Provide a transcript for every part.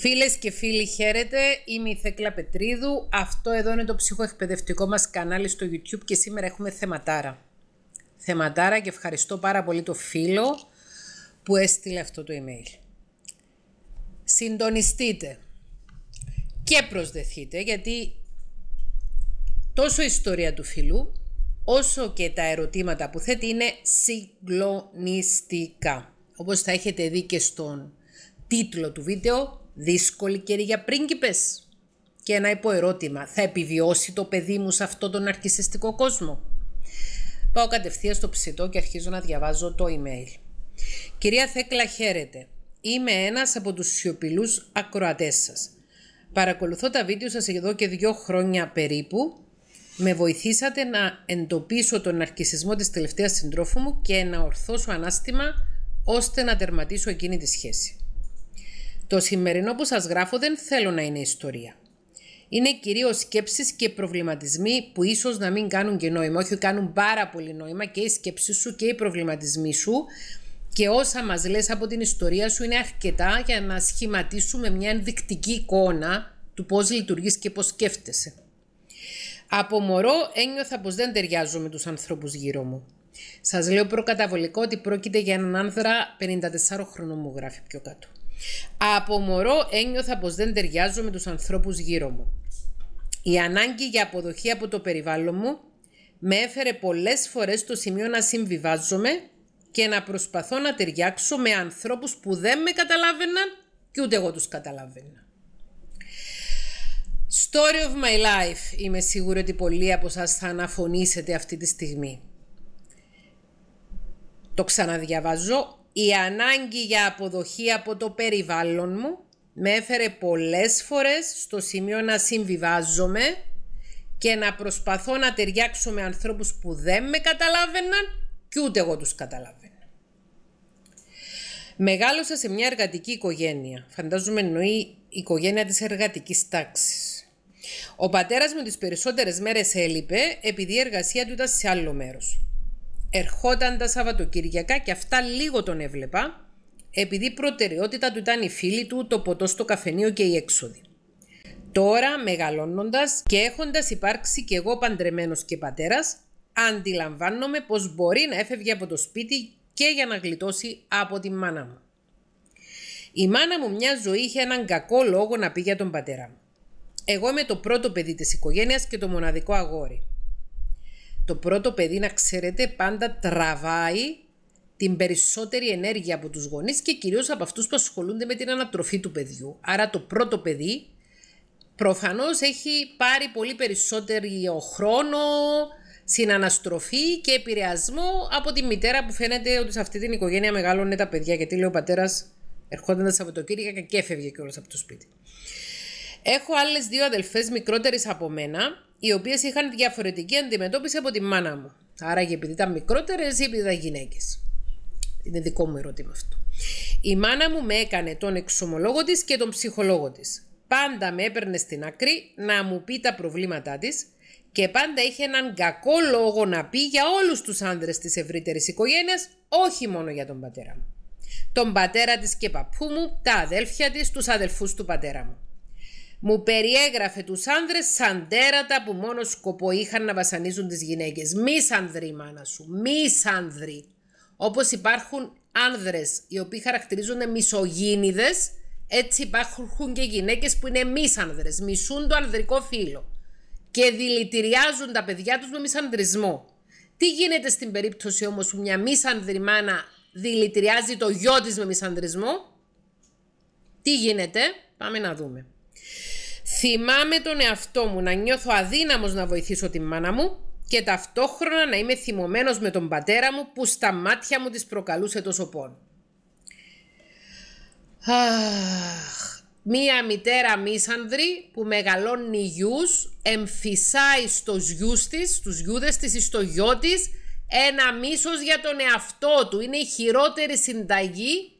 Φίλες και φίλοι, χαίρετε. Είμαι η Θέκλα Πετρίδου. Αυτό εδώ είναι το ψυχοεκπαιδευτικό μας κανάλι στο YouTube και σήμερα έχουμε θεματάρα. Θεματάρα και ευχαριστώ πάρα πολύ το φίλο που έστειλε αυτό το email. Συντονιστείτε και προσδεθείτε γιατί τόσο η ιστορία του φίλου όσο και τα ερωτήματα που θέτει είναι συγκλονιστικά. Όπως θα έχετε δει και στον τίτλο του βίντεο, Δύσκολη καιρή για πρίγκιπες. Και ένα υποερώτημα. Θα επιβιώσει το παιδί μου σε αυτόν τον αρκισιστικό κόσμο. Πάω κατευθείαν στο ψητό και αρχίζω να διαβάζω το email. Κυρία Θέκλα, χαίρετε. Είμαι ένας από τους σιωπηλούς ακροατές σας. Παρακολουθώ τα βίντεο σας εδώ και δύο χρόνια περίπου. Με βοηθήσατε να εντοπίσω τον αρκισισμό της τελευταίας συντρόφου μου και να ορθώσω ανάστημα ώστε να τερματίσω εκείνη τη σχέση. Το σημερινό που σας γράφω δεν θέλω να είναι ιστορία. Είναι κυρίως σκέψεις και προβληματισμοί που ίσως να μην κάνουν και νόημα, όχι κάνουν πάρα πολύ νόημα και οι σκέψεις σου και οι προβληματισμοί σου και όσα μας λες από την ιστορία σου είναι αρκετά για να σχηματίσουμε μια ενδεικτική εικόνα του πώς λειτουργείς και πώς σκέφτεσαι. Από μωρό ένιωθα πως δεν ταιριάζω με τους ανθρώπους γύρω μου. Σας λέω προκαταβολικό ότι πρόκειται για έναν άνδρα 54 χρονών μου γράφει πιο κάτω. Από μωρό ένιωθα πως δεν ταιριάζω με τους ανθρώπους γύρω μου. Η ανάγκη για αποδοχή από το περιβάλλον μου με έφερε πολλές φορές το σημείο να συμβιβάζομαι και να προσπαθώ να ταιριάξω με ανθρώπους που δεν με καταλάβαιναν και ούτε εγώ τους καταλάβαινα. Story of my life. Είμαι σίγουρη ότι πολλοί από εσά θα αναφωνήσετε αυτή τη στιγμή. Το ξαναδιαβάζω η ανάγκη για αποδοχή από το περιβάλλον μου με έφερε πολλές φορές στο σημείο να συμβιβάζομαι και να προσπαθώ να ταιριάξω με ανθρώπους που δεν με καταλάβαιναν και ούτε εγώ τους καταλάβαινα. Μεγάλωσα σε μια εργατική οικογένεια. Φαντάζομαι εννοεί η οικογένεια της εργατικής τάξης. Ο πατέρας μου τις περισσότερες μέρες έλειπε επειδή η εργασία του ήταν σε άλλο μέρος ερχόταν τα Σαββατοκύριακα και αυτά λίγο τον έβλεπα, επειδή προτεραιότητα του ήταν οι φίλοι του, το ποτό στο καφενείο και η έξοδη. Τώρα μεγαλώνοντας και έχοντας υπάρξει και εγώ παντρεμένος και πατέρας, αντιλαμβάνομαι πως μπορεί να έφευγε από το σπίτι και για να γλιτώσει από τη μάνα μου. Η μάνα μου μια ζωή είχε έναν κακό λόγο να πει για τον πατέρα μου. Εγώ είμαι το πρώτο παιδί της οικογένειας και το μοναδικό αγόρι. Το πρώτο παιδί, να ξέρετε, πάντα τραβάει την περισσότερη ενέργεια από τους γονείς και κυρίως από αυτούς που ασχολούνται με την ανατροφή του παιδιού. Άρα το πρώτο παιδί προφανώς έχει πάρει πολύ περισσότερο χρόνο, συναναστροφή και επηρεασμό από τη μητέρα που φαίνεται ότι σε αυτή την οικογένεια μεγάλωνε τα παιδιά. Γιατί λέει ο πατέρας ερχόταν τα Σαββατοκύριακα και έφευγε κιόλας από το σπίτι. Έχω άλλες δύο αδελφές μικρότερες από μένα οι οποίες είχαν διαφορετική αντιμετώπιση από τη μάνα μου. Άρα και επειδή ήταν μικρότερες ή επειδή ήταν γυναίκες. Είναι δικό μου ερώτημα αυτό. Η μάνα μου με έκανε τον εξομολόγο της και τον ψυχολόγο της. Πάντα με έπαιρνε στην άκρη να μου πει τα προβλήματά της και πάντα είχε έναν κακό λόγο να πει για όλους τους άντρε της ευρύτερης οικογένειας, όχι μόνο για τον πατέρα μου. Τον πατέρα της και παππού μου, τα αδέλφια της, τους αδελφούς του πατέρα μου. Μου περιέγραφε τους άνδρες σαν τέρατα που μόνο σκοπό είχαν να βασανίζουν τις γυναίκες. Μη άνδρη μάνα σου, μη άνδρη. Όπως υπάρχουν άνδρες οι οποίοι χαρακτηρίζονται μισογίνιδες, έτσι υπάρχουν και γυναίκες που είναι μίσανδρες, μισούν το ανδρικό φύλλο και δηλητηριάζουν τα παιδιά τους με μισανδρισμό. Τι γίνεται στην περίπτωση όμως που μια μισανδρή μάνα δηλητηριάζει το γιο της με μισανδρισμό? Τι γίνεται? Πάμε να δούμε. Θυμάμαι τον εαυτό μου να νιώθω αδύναμος να βοηθήσω τη μάνα μου και ταυτόχρονα να είμαι θυμωμένος με τον πατέρα μου που στα μάτια μου της προκαλούσε τόσο πόν. μία μητέρα μίσανδρη που μεγαλώνει γιους, εμφυσάει στους γιους της, στους γιούδες της ή στο γιο της, ένα μίσος για τον εαυτό του. Είναι η χειρότερη συνταγή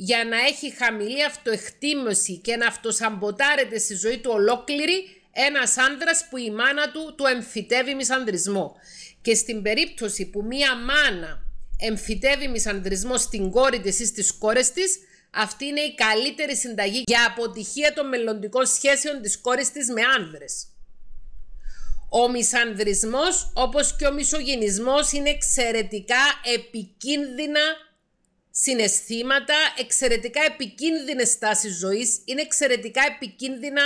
για να έχει χαμηλή αυτοεκτίμηση και να αυτοσαμποτάρεται στη ζωή του ολόκληρη ένας άνδρας που η μάνα του του εμφυτεύει μισανδρισμό. Και στην περίπτωση που μία μάνα εμφυτεύει μισανδρισμό στην κόρη της ή στις κόρες της, αυτή είναι η καλύτερη συνταγή για αποτυχία των μελλοντικών σχέσεων της κόρης της με άνδρες. Ο μισανδρισμός όπως και ο μισογυνισμός είναι εξαιρετικά επικίνδυνα συναισθήματα, εξαιρετικά επικίνδυνες τάσεις ζωής, είναι εξαιρετικά επικίνδυνα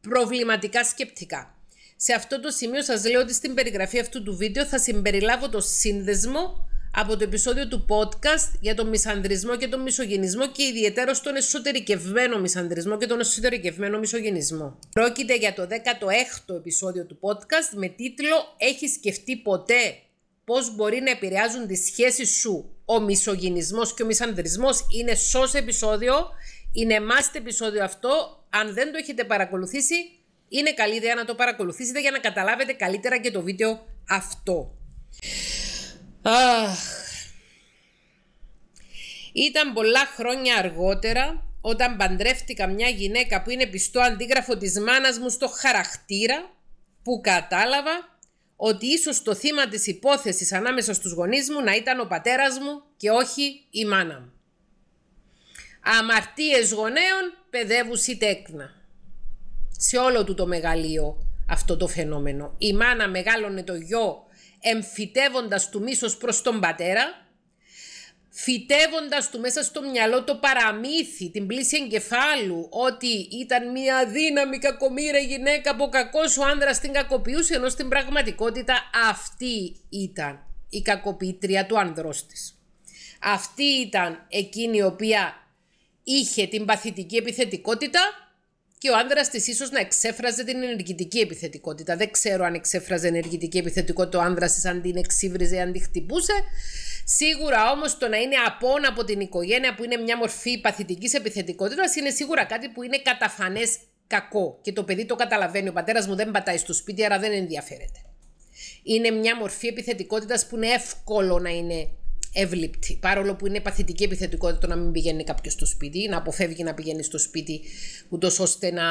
προβληματικά σκεπτικά. Σε αυτό το σημείο σας λέω ότι στην περιγραφή αυτού του βίντεο θα συμπεριλάβω το σύνδεσμο από το επεισόδιο του podcast για τον μισανδρισμό και τον μισογενισμό και ιδιαίτερα στον εσωτερικευμένο μισανδρισμό και τον εσωτερικευμένο μισογενισμό. Πρόκειται για το 16ο επεισόδιο του podcast με τίτλο «Έχεις σκεφτεί ποτέ πώς μπορεί να επηρεάζουν τη σχέση σου ο μισογυνισμός και ο μισανδρισμός. Είναι σως επεισόδιο, είναι μάστε επεισόδιο αυτό. Αν δεν το έχετε παρακολουθήσει, είναι καλή ιδέα να το παρακολουθήσετε για να καταλάβετε καλύτερα και το βίντεο αυτό. Ήταν πολλά χρόνια αργότερα όταν παντρεύτηκα μια γυναίκα που είναι πιστό αντίγραφο της μάνας μου στο χαρακτήρα που κατάλαβα ότι ίσως το θύμα της υπόθεσης ανάμεσα στους γονείς μου να ήταν ο πατέρας μου και όχι η μάνα μου. Αμαρτίες γονέων παιδεύουσι τέκνα. Σε όλο του το μεγαλείο αυτό το φαινόμενο. Η μάνα μεγάλωνε το γιο εμφυτεύοντας του μίσος προς τον πατέρα φυτεύοντας του μέσα στο μυαλό το παραμύθι, την πλήση εγκεφάλου, ότι ήταν μια δύναμη κακομήρα γυναίκα από ο κακός ο άνδρας την κακοποιούσε, ενώ στην πραγματικότητα αυτή ήταν η κακοποιήτρια του άνδρος της. Αυτή ήταν εκείνη η οποία είχε την παθητική επιθετικότητα και ο άντρας της ίσως να εξέφραζε την ενεργητική επιθετικότητα. Δεν ξέρω αν εξέφραζε ενεργητική επιθετικότητα ο άντρας της, αν την εξύβριζε, αν την χτυπούσε. Σίγουρα όμως το να είναι απόν από την οικογένεια που είναι μια μορφή παθητικής επιθετικότητας είναι σίγουρα κάτι που είναι καταφανές κακό. Και το παιδί το καταλαβαίνει. Ο πατέρας μου δεν πατάει στο σπίτι, άρα δεν ενδιαφέρεται. Είναι μια μορφή επιθετικότητας που είναι εύκολο να είναι εύληπτη. Παρόλο που είναι παθητική επιθετικότητα το να μην πηγαίνει κάποιος στο σπίτι, να αποφεύγει να πηγαίνει στο σπίτι, ούτως ώστε να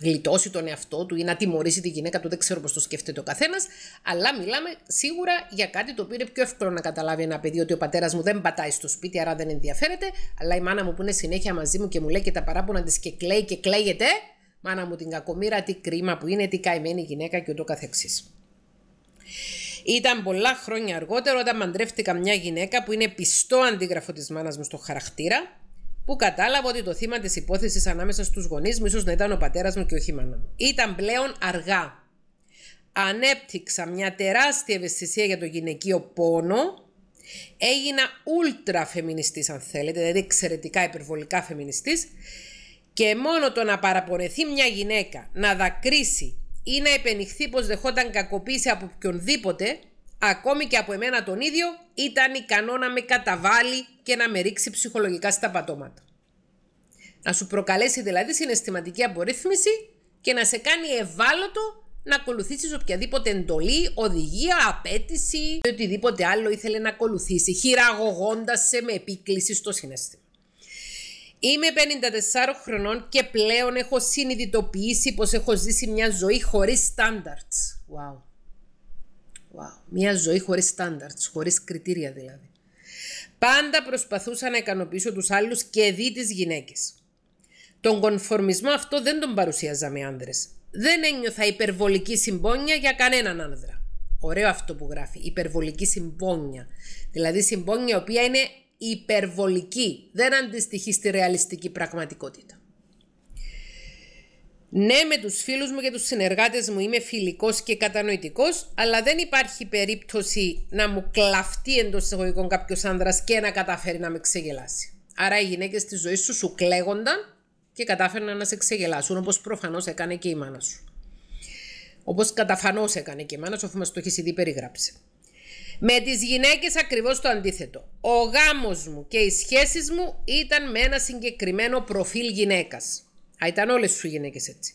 γλιτώσει τον εαυτό του ή να τιμωρήσει τη γυναίκα του, δεν ξέρω πώς το σκέφτεται ο καθένας. Αλλά μιλάμε σίγουρα για κάτι το οποίο είναι πιο εύκολο να καταλάβει ένα παιδί ότι ο πατέρας μου δεν πατάει στο σπίτι, άρα δεν ενδιαφέρεται. Αλλά η μάνα μου που είναι συνέχεια μαζί μου και μου λέει και τα παράπονα της και κλαίει και κλαίγεται. Μάνα μου την κακομήρα, τι κρίμα που είναι, τι καημένη γυναίκα και ούτω καθεξής. Ήταν πολλά χρόνια αργότερα όταν μαντρεύτηκα μια γυναίκα που είναι πιστό αντίγραφο της μάνας μου στο χαρακτήρα, που κατάλαβα ότι το θύμα της υπόθεσης ανάμεσα στους γονείς μου ίσως να ήταν ο πατέρας μου και όχι η μάνα μου. Ήταν πλέον αργά. Ανέπτυξα μια τεράστια ευαισθησία για το γυναικείο πόνο. Έγινα ούλτρα φεμινιστή, αν θέλετε, δηλαδή εξαιρετικά υπερβολικά φεμινιστής. και μόνο το να παραπονεθεί μια γυναίκα, να δακρύσει ή να επενηχθεί πως δεχόταν κακοποίηση από οποιονδήποτε, ακόμη και από εμένα τον ίδιο, ήταν ικανό να με καταβάλει και να με ρίξει ψυχολογικά στα πατώματα. Να σου προκαλέσει δηλαδή συναισθηματική απορρίθμιση και να σε κάνει ευάλωτο να ακολουθήσεις οποιαδήποτε εντολή, οδηγία, απέτηση ή οτιδήποτε άλλο ήθελε να ακολουθήσει, χειραγωγώντας σε με επίκληση στο συνέστημα. Είμαι 54 χρονών και πλέον έχω συνειδητοποιήσει πως έχω ζήσει μια ζωή χωρίς standards. Wow. wow. Μια ζωή χωρίς standards, χωρίς κριτήρια δηλαδή. Πάντα προσπαθούσα να ικανοποιήσω τους άλλους και δι τις γυναίκες. Τον κονφορμισμό αυτό δεν τον παρουσίαζα με άνδρες. Δεν ένιωθα υπερβολική συμπόνια για κανέναν άνδρα. Ωραίο αυτό που γράφει, υπερβολική συμπόνια. Δηλαδή συμπόνια η οποία είναι υπερβολική, δεν αντιστοιχεί στη ρεαλιστική πραγματικότητα. Ναι, με τους φίλους μου και τους συνεργάτες μου είμαι φιλικός και κατανοητικός, αλλά δεν υπάρχει περίπτωση να μου κλαφτεί εντός εισαγωγικών κάποιος άνδρας και να καταφέρει να με ξεγελάσει. Άρα οι γυναίκες της ζωή σου σου κλαίγονταν και κατάφεραν να σε ξεγελάσουν, όπως προφανώς έκανε και η μάνα σου. Όπως καταφανώς έκανε και η μάνα σου, αφού μας το έχεις ήδη περιγράψει. Με τις γυναίκες ακριβώς το αντίθετο. Ο γάμος μου και οι σχέσεις μου ήταν με ένα συγκεκριμένο προφίλ γυναίκας. Α, ήταν όλες σου γυναίκες έτσι.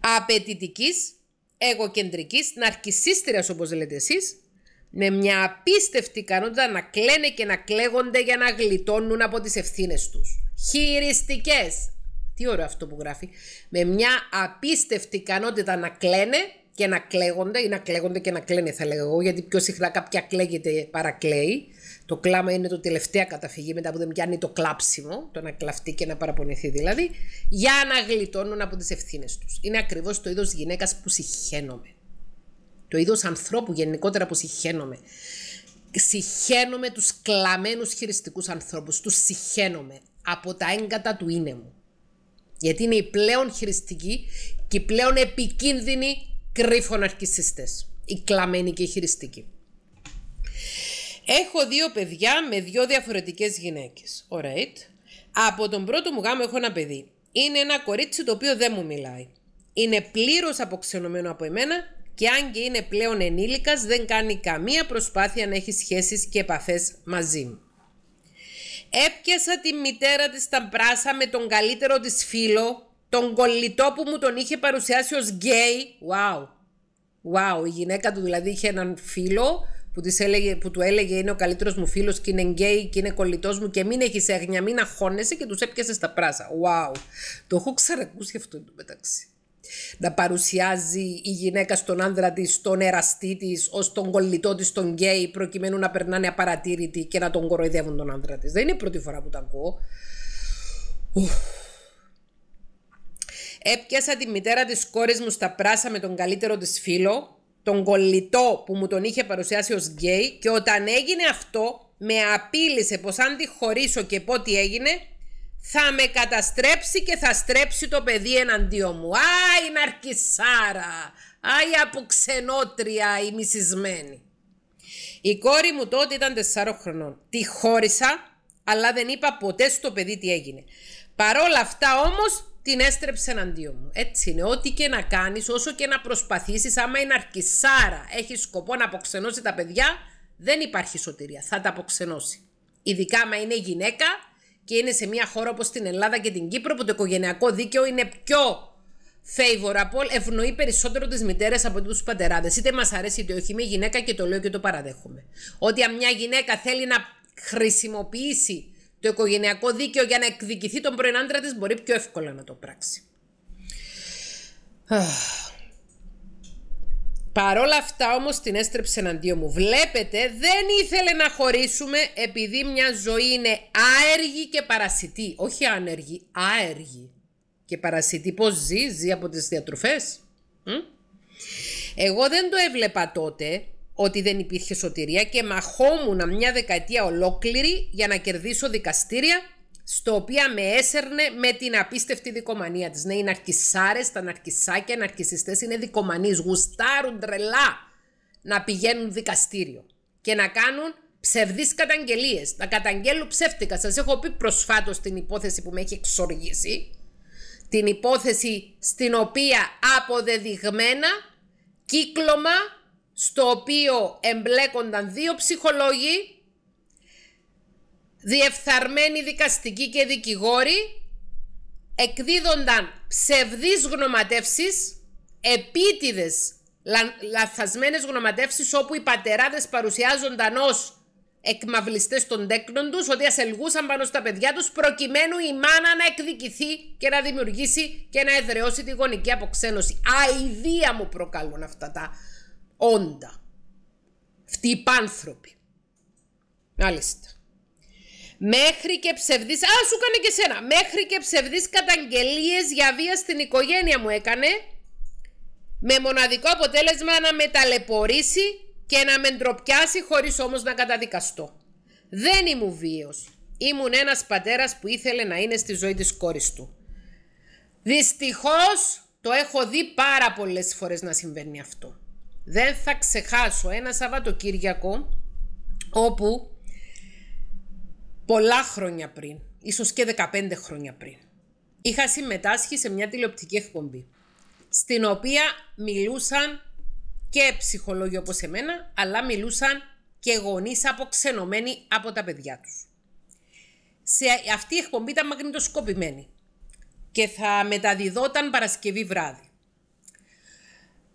Απαιτητικής, εγωκεντρικής, ναρκισίστριας όπως λέτε εσείς, με μια απίστευτη ικανότητα να κλαίνε και να κλαίγονται για να γλιτώνουν από τις ευθύνες τους. Χειριστικές. Τι ωραίο αυτό που γράφει. Με μια απίστευτη ικανότητα να κλαίνε και να κλαίγονται ή να κλαίγονται και να κλαίνε θα λέγω εγώ, γιατί πιο συχνά κάποια κλαίγεται παρακλαίει. Το κλάμα είναι το τελευταία καταφυγή μετά που δεν πιάνει το κλάψιμο, το να κλαφτεί και να παραπονηθεί δηλαδή, για να γλιτώνουν από τις ευθύνες τους. Είναι ακριβώς το είδος γυναίκας που συχαίνομαι. Το είδος ανθρώπου γενικότερα που συχαίνομαι. Συχαίνομαι τους κλαμμένους χειριστικούς ανθρώπους, τους συχαίνομαι από τα έγκατα του είναι μου. Γιατί είναι η πλέον χειριστική και η πλέον επικίνδυνη κρυφοναρκισιστές, οι κλαμμένοι και οι χειριστικοί. Έχω δύο παιδιά με δύο διαφορετικές γυναίκες. Right. Από τον πρώτο μου γάμο έχω ένα παιδί. Είναι ένα κορίτσι το οποίο δεν μου μιλάει. Είναι πλήρως αποξενωμένο από εμένα και αν και είναι πλέον ενήλικας δεν κάνει καμία προσπάθεια να έχει σχέσεις και επαφές μαζί μου. Έπιασα τη μητέρα της στα μπράσα με τον καλύτερο της φίλο τον κολλητό που μου τον είχε παρουσιάσει ως γκέι. Wow. Wow, η γυναίκα του δηλαδή είχε έναν φίλο που, της έλεγε, που του έλεγε είναι ο καλύτερος μου φίλος και είναι γκέι και είναι κολλητός μου και μην έχεις έγνοια, μην αγχώνεσαι και τους έπιασε στα πράσα. Wow, το έχω ξανακούσει αυτό το μεταξύ. Να παρουσιάζει η γυναίκα στον άνδρα της, στον εραστή της, ως τον κολλητό της, τον γκέι, προκειμένου να περνάνε απαρατήρητοι και να τον κοροϊδεύουν τον άνδρα της. Δεν είναι η πρώτη φορά που το ακούω. Έπιασα τη μητέρα της κόρης μου στα πράσα με τον καλύτερο της φίλο, τον κολλητό που μου τον είχε παρουσιάσει ως γκέι και όταν έγινε αυτό με απείλησε πως αν τη χωρίσω και πω τι έγινε θα με καταστρέψει και θα στρέψει το παιδί εναντίον μου. αι ναρκισάρα! αι αποξενότρια, η μισισμένη. Η κόρη μου τότε ήταν 4 χρονών. Τη χώρισα, αλλά δεν είπα ποτέ στο παιδί τι έγινε. Παρόλα αυτά όμως την έστρεψε εναντίον μου. Έτσι είναι. Ό,τι και να κάνεις, όσο και να προσπαθήσεις, άμα είναι αρκισάρα, έχεις σκοπό να αποξενώσει τα παιδιά, δεν υπάρχει σωτηρία. Θα τα αποξενώσει. Ειδικά άμα είναι γυναίκα και είναι σε μια χώρα όπως την Ελλάδα και την Κύπρο, που το οικογενειακό δίκαιο είναι πιο favorable, ευνοεί περισσότερο τις μητέρες από τους πατεράδες. Είτε μας αρέσει είτε όχι. Είμαι γυναίκα και το λέω και το παραδέχομαι. Ότι αν μια γυναίκα θέλει να χρησιμοποιήσει το οικογενειακό δίκαιο για να εκδικηθεί τον πρώην άντρα της μπορεί πιο εύκολα να το πράξει. Παρόλα αυτά όμως την έστρεψε εναντίον μου. Βλέπετε δεν ήθελε να χωρίσουμε επειδή μια ζωή είναι άεργη και παρασιτή. Όχι άνεργη, άεργη και παρασιτή. Πώς ζει, ζει από τις διατροφές. Εγώ δεν το έβλεπα τότε ότι δεν υπήρχε σωτηρία και μαχόμουνα μια δεκαετία ολόκληρη για να κερδίσω δικαστήρια στο οποία με έσερνε με την απίστευτη δικομανία της. Ναι, οι ναρκισάρες, τα ναρκισάκια, οι ναρκισιστές είναι δικομανείς, γουστάρουν τρελά να πηγαίνουν δικαστήριο και να κάνουν ψευδείς καταγγελίες, να καταγγέλουν ψεύτικα. Σας έχω πει προσφάτως την υπόθεση που με έχει εξοργήσει, την υπόθεση στην οποία αποδεδειγμένα κύκλωμα στο οποίο εμπλέκονταν δύο ψυχολόγοι, διεφθαρμένοι δικαστικοί και δικηγόροι, εκδίδονταν ψευδείς γνωματεύσεις, επίτηδες λα, λαθασμένες γνωματεύσεις όπου οι πατεράδες παρουσιάζονταν ως εκμαυλιστές των τέκνων τους, ότι ασελγούσαν πάνω στα παιδιά τους προκειμένου η μάνα να εκδικηθεί και να δημιουργήσει και να εδραιώσει τη γονική αποξένωση. Αηδία μου προκαλούν αυτά τα όντα. Αυτοί οι Μάλιστα. Μέχρι και ψευδείς... Α, σου έκανε και σένα. Μέχρι και ψευδείς καταγγελίες για βία στην οικογένεια μου έκανε. Με μοναδικό αποτέλεσμα να με ταλαιπωρήσει και να με ντροπιάσει χωρίς όμως να καταδικαστώ. Δεν ήμουν βίαιος. Ήμουν ένας πατέρας που ήθελε να είναι στη ζωή της κόρης του. Δυστυχώς το έχω δει πάρα πολλές φορές να συμβαίνει αυτό δεν θα ξεχάσω ένα Σαββατοκύριακο όπου πολλά χρόνια πριν, ίσως και 15 χρόνια πριν, είχα συμμετάσχει σε μια τηλεοπτική εκπομπή στην οποία μιλούσαν και ψυχολόγοι όπως εμένα, αλλά μιλούσαν και γονείς αποξενωμένοι από τα παιδιά τους. Σε αυτή η εκπομπή ήταν μαγνητοσκοπημένη και θα μεταδιδόταν Παρασκευή βράδυ.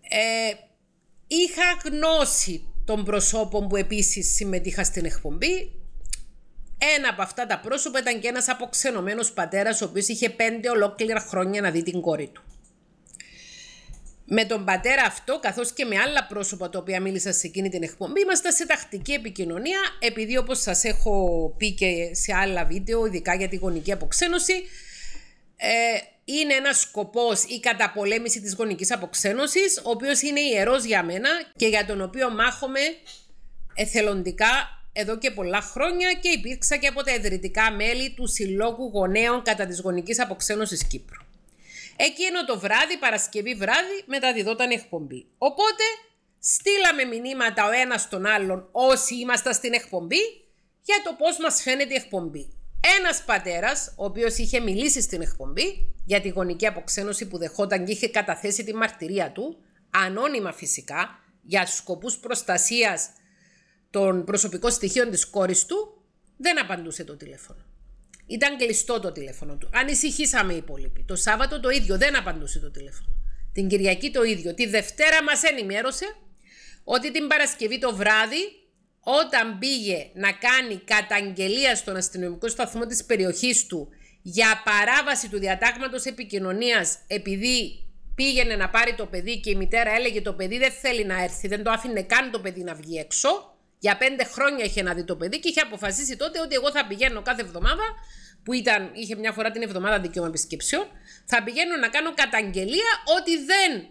Ε, Είχα γνώση των προσώπων που επίσης συμμετείχα στην εκπομπή. Ένα από αυτά τα πρόσωπα ήταν και ένας αποξενωμένος πατέρας, ο οποίος είχε πέντε ολόκληρα χρόνια να δει την κόρη του. Με τον πατέρα αυτό, καθώς και με άλλα πρόσωπα τα οποία μίλησα σε εκείνη την εκπομπή, είμαστε σε τακτική επικοινωνία, επειδή όπως σας έχω πει και σε άλλα βίντεο, ειδικά για τη γονική αποξένωση, ε, είναι ένας σκοπός η καταπολέμηση της γονικής αποξένωσης, ο οποίος είναι ιερός για μένα και για τον οποίο μάχομαι εθελοντικά εδώ και πολλά χρόνια και υπήρξα και από τα ιδρυτικά μέλη του Συλλόγου Γονέων κατά της γονικής αποξένωσης Κύπρου. Εκείνο το βράδυ, Παρασκευή βράδυ, μεταδιδόταν η εκπομπή. Οπότε στείλαμε μηνύματα ο ένας τον άλλον όσοι ήμασταν στην εκπομπή για το πώς μας φαίνεται η εκπομπή ένας πατέρας ο οποίος είχε μιλήσει στην εκπομπή για τη γονική αποξένωση που δεχόταν και είχε καταθέσει τη μαρτυρία του, ανώνυμα φυσικά, για σκοπούς προστασίας των προσωπικών στοιχείων της κόρης του, δεν απαντούσε το τηλέφωνο. Ήταν κλειστό το τηλέφωνο του. Ανησυχήσαμε οι υπόλοιποι. Το Σάββατο το ίδιο δεν απαντούσε το τηλέφωνο. Την Κυριακή το ίδιο. Τη Δευτέρα μας ενημέρωσε ότι την Παρασκευή το βράδυ όταν πήγε να κάνει καταγγελία στον αστυνομικό σταθμό της περιοχής του για παράβαση του διατάγματος επικοινωνίας επειδή πήγαινε να πάρει το παιδί και η μητέρα έλεγε το παιδί δεν θέλει να έρθει, δεν το άφηνε καν το παιδί να βγει έξω. Για πέντε χρόνια είχε να δει το παιδί και είχε αποφασίσει τότε ότι εγώ θα πηγαίνω κάθε εβδομάδα, που ήταν, είχε μια φορά την εβδομάδα δικαίωμα επισκέψεων θα πηγαίνω να κάνω καταγγελία ότι δεν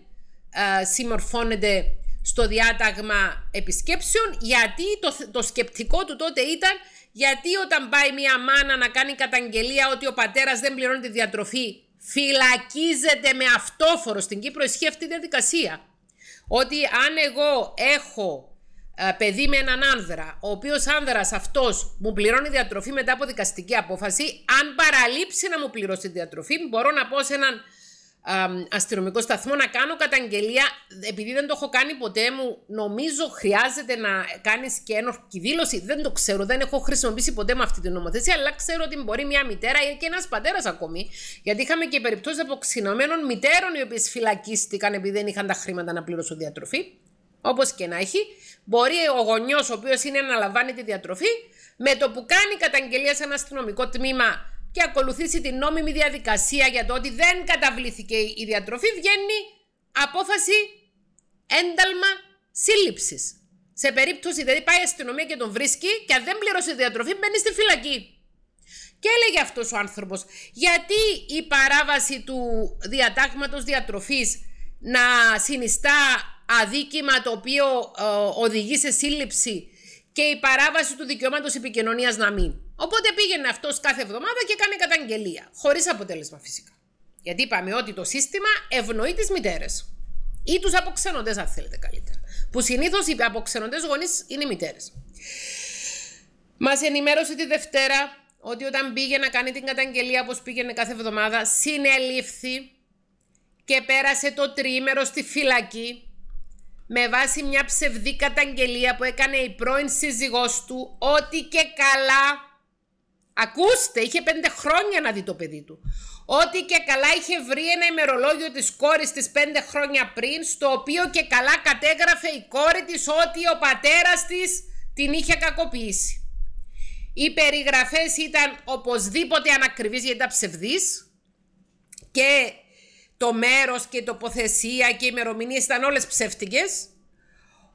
ε, συμμορφώνεται στο διάταγμα επισκέψεων γιατί το, το σκεπτικό του τότε ήταν γιατί όταν πάει μια μάνα να κάνει καταγγελία ότι ο πατέρας δεν πληρώνει τη διατροφή φυλακίζεται με αυτόφορο στην Κύπρο ισχύει αυτή η διαδικασία ότι αν εγώ έχω ε, παιδί με έναν άνδρα ο οποίος άνδρας αυτός μου πληρώνει διατροφή μετά από δικαστική απόφαση αν παραλείψει να μου πληρώσει τη διατροφή μπορώ να πω σε έναν αστυνομικό σταθμό να κάνω καταγγελία, επειδή δεν το έχω κάνει ποτέ μου, νομίζω χρειάζεται να κάνεις και ένορκη δήλωση. Δεν το ξέρω, δεν έχω χρησιμοποιήσει ποτέ με αυτή την νομοθεσία, αλλά ξέρω ότι μπορεί μια μητέρα ή και ένας πατέρας ακόμη. Γιατί είχαμε και περιπτώσεις αποξηνομένων μητέρων οι οποίες φυλακίστηκαν επειδή δεν είχαν τα χρήματα να πληρώσουν διατροφή. Όπως και να έχει, μπορεί ο γονιός, ο οποίος είναι να λαμβάνει τη διατροφή, με το που κάνει καταγγελία σε ένα αστυνομικό τμήμα και ακολουθήσει την νόμιμη διαδικασία για το ότι δεν καταβλήθηκε η διατροφή, βγαίνει απόφαση ένταλμα σύλληψης. Σε περίπτωση δηλαδή πάει η αστυνομία και τον βρίσκει και αν δεν πληρώσει διατροφή μπαίνει στη φυλακή. Και έλεγε αυτός ο άνθρωπος, γιατί η παράβαση του διατάγματος διατροφής να συνιστά αδίκημα το οποίο ε, οδηγεί σε σύλληψη και η παράβαση του δικαιώματος επικοινωνίας να μην. Οπότε πήγαινε αυτός κάθε εβδομάδα και έκανε καταγγελία. Χωρίς αποτέλεσμα φυσικά. Γιατί είπαμε ότι το σύστημα ευνοεί τις μητέρες. Ή τους αποξενωτέ, αν θέλετε καλύτερα. Που συνήθως οι αποξενωτέ γονείς είναι οι μητέρες. Μας ενημέρωσε τη Δευτέρα ότι όταν πήγε να κάνει την καταγγελία όπως πήγαινε κάθε εβδομάδα, συνελήφθη και πέρασε το τριήμερο στη φυλακή με βάση μια ψευδή καταγγελία που έκανε η πρώην σύζυγός του αποξενωτε αν θελετε καλυτερα που συνηθω οι αποξενωτε γονει ειναι οι μητερε μα ενημερωσε τη δευτερα οτι οταν πηγε να κανει την καταγγελια οπω πηγαινε καθε εβδομαδα συνεληφθη και περασε το τριμερο στη φυλακη με βαση μια ψευδη καταγγελια που εκανε η πρωην συζυγος του οτι και καλα Ακούστε, είχε πέντε χρόνια να δει το παιδί του. Ότι και καλά είχε βρει ένα ημερολόγιο της κόρης της πέντε χρόνια πριν, στο οποίο και καλά κατέγραφε η κόρη της ότι ο πατέρας της την είχε κακοποιήσει. Οι περιγραφές ήταν οπωσδήποτε ανακριβείς γιατί ήταν ψευδείς και το μέρος και η τοποθεσία και οι ημερομηνίες ήταν όλες ψεύτικες.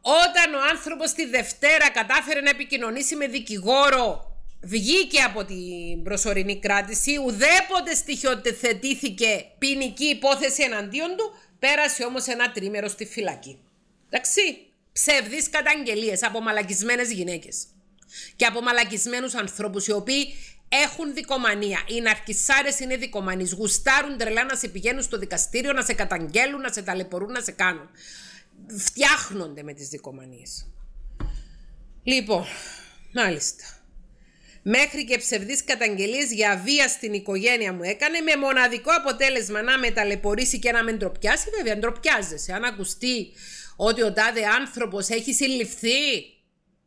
Όταν ο άνθρωπος τη Δευτέρα κατάφερε να επικοινωνήσει με δικηγόρο βγήκε από την προσωρινή κράτηση, ουδέποτε στοιχειοθετήθηκε ποινική υπόθεση εναντίον του, πέρασε όμως ένα τρίμερο στη φυλακή. Εντάξει, ψευδείς καταγγελίες από μαλακισμένες γυναίκες και από μαλακισμένους ανθρώπους οι οποίοι έχουν δικομανία. Οι ναρκισάρες είναι δικομανείς, γουστάρουν τρελά να σε πηγαίνουν στο δικαστήριο, να σε καταγγέλουν, να σε ταλαιπωρούν, να σε κάνουν. Φτιάχνονται με τις δικομανίες. Λοιπόν, μάλιστα. Μέχρι και ψευδείς καταγγελίες για βία στην οικογένεια μου έκανε με μοναδικό αποτέλεσμα να με ταλαιπωρήσει και να με ντροπιάσει. Βέβαια, ντροπιάζεσαι. Αν ακουστεί ότι ο τάδε άνθρωπος έχει συλληφθεί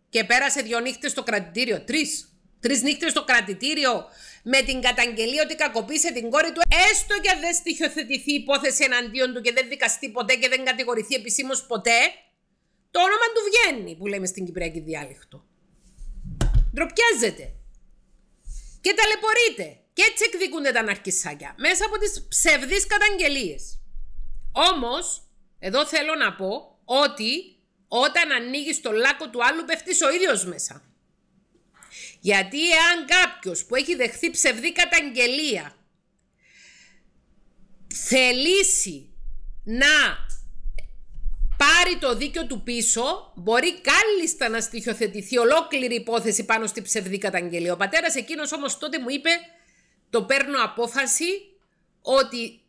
και πέρασε δύο νύχτες στο κρατητήριο, τρεις, τρεις νύχτες στο κρατητήριο με την καταγγελία ότι κακοποίησε την κόρη του, έστω και δεν στοιχειοθετηθεί υπόθεση εναντίον του και δεν δικαστεί ποτέ και δεν κατηγορηθεί επισήμως ποτέ, το όνομα του βγαίνει, που λέμε στην Κυπριακή διάλεκτο. Ντροπιάζεται και ταλαιπωρείται. Και έτσι εκδικούνται τα ναρκισάκια, μέσα από τις ψευδείς καταγγελίες. Όμως, εδώ θέλω να πω ότι όταν ανοίγεις το λάκκο του άλλου πέφτεις ο ίδιος μέσα. Γιατί εάν κάποιος που έχει δεχθεί ψευδή καταγγελία θελήσει να πάρει το δίκιο του πίσω, μπορεί κάλλιστα να στοιχειοθετηθεί ολόκληρη υπόθεση πάνω στη ψευδή καταγγελία. Ο πατέρας εκείνος όμως τότε μου είπε, το παίρνω απόφαση ότι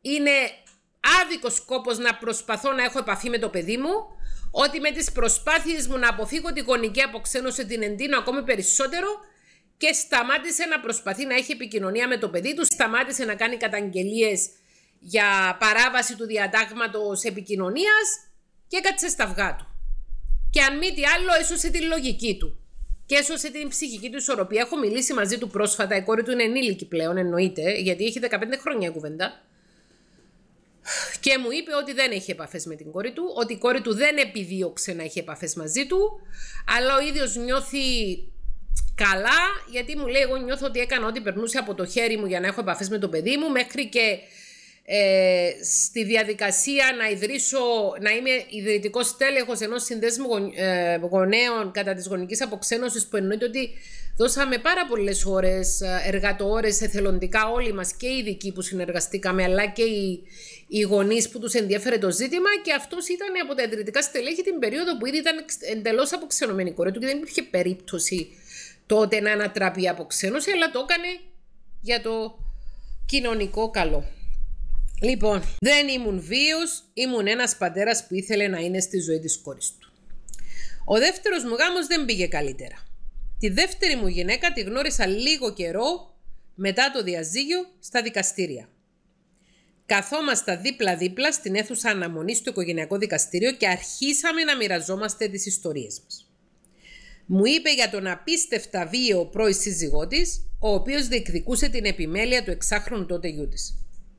είναι άδικος σκόπος να προσπαθώ να έχω επαφή με το παιδί μου, ότι με τις προσπάθειες μου να αποφύγω τη γονική αποξένωση την εντείνω ακόμη περισσότερο και σταμάτησε να προσπαθεί να έχει επικοινωνία με το παιδί του, σταμάτησε να κάνει καταγγελίες για παράβαση του διατάγματος επικοινωνίας και έκατσε στα αυγά του. Και αν μη τι άλλο, έσωσε τη λογική του. Και έσωσε την ψυχική του ισορροπία. Έχω μιλήσει μαζί του πρόσφατα. Η κόρη του είναι ενήλικη πλέον, εννοείται, γιατί έχει 15 χρόνια κουβέντα. Και μου είπε ότι δεν έχει επαφές με την κόρη του, ότι η κόρη του δεν επιδίωξε να έχει επαφές μαζί του, αλλά ο ίδιος νιώθει καλά, γιατί μου λέει: Εγώ νιώθω ότι έκανα ό,τι περνούσε από το χέρι μου για να έχω επαφές με το παιδί μου, μέχρι και ε, στη διαδικασία να ιδρύσω, να είμαι ιδρυτικός τέλεχος ενός συνδέσμου ε, γονέων κατά της γονικής αποξένωσης που εννοείται ότι δώσαμε πάρα πολλές ώρες, ε, εργατοώρες εθελοντικά όλοι μας και οι ειδικοί που συνεργαστήκαμε αλλά και οι, οι γονείς που τους ενδιαφέρε το ζήτημα και αυτός ήταν από τα ιδρυτικά στελέχη την περίοδο που ήδη ήταν εντελώς αποξενωμένη η του και δεν υπήρχε περίπτωση τότε να ανατραπεί αποξένωση, αλλά το έκανε για το κοινωνικό καλό. Λοιπόν, δεν ήμουν βίος, ήμουν ένας πατέρας που ήθελε να είναι στη ζωή της κόρης του. Ο δεύτερος μου γάμος δεν πήγε καλύτερα. Τη δεύτερη μου γυναίκα τη γνώρισα λίγο καιρό μετά το διαζύγιο στα δικαστήρια. Καθόμασταν δίπλα-δίπλα στην αίθουσα αναμονής στο οικογενειακό δικαστήριο και αρχίσαμε να μοιραζόμαστε τις ιστορίες μας. Μου είπε για τον απίστευτα βίαιο πρώην σύζυγό της, ο οποίος διεκδικούσε την επιμέλεια του εξάχρονου τότε γιού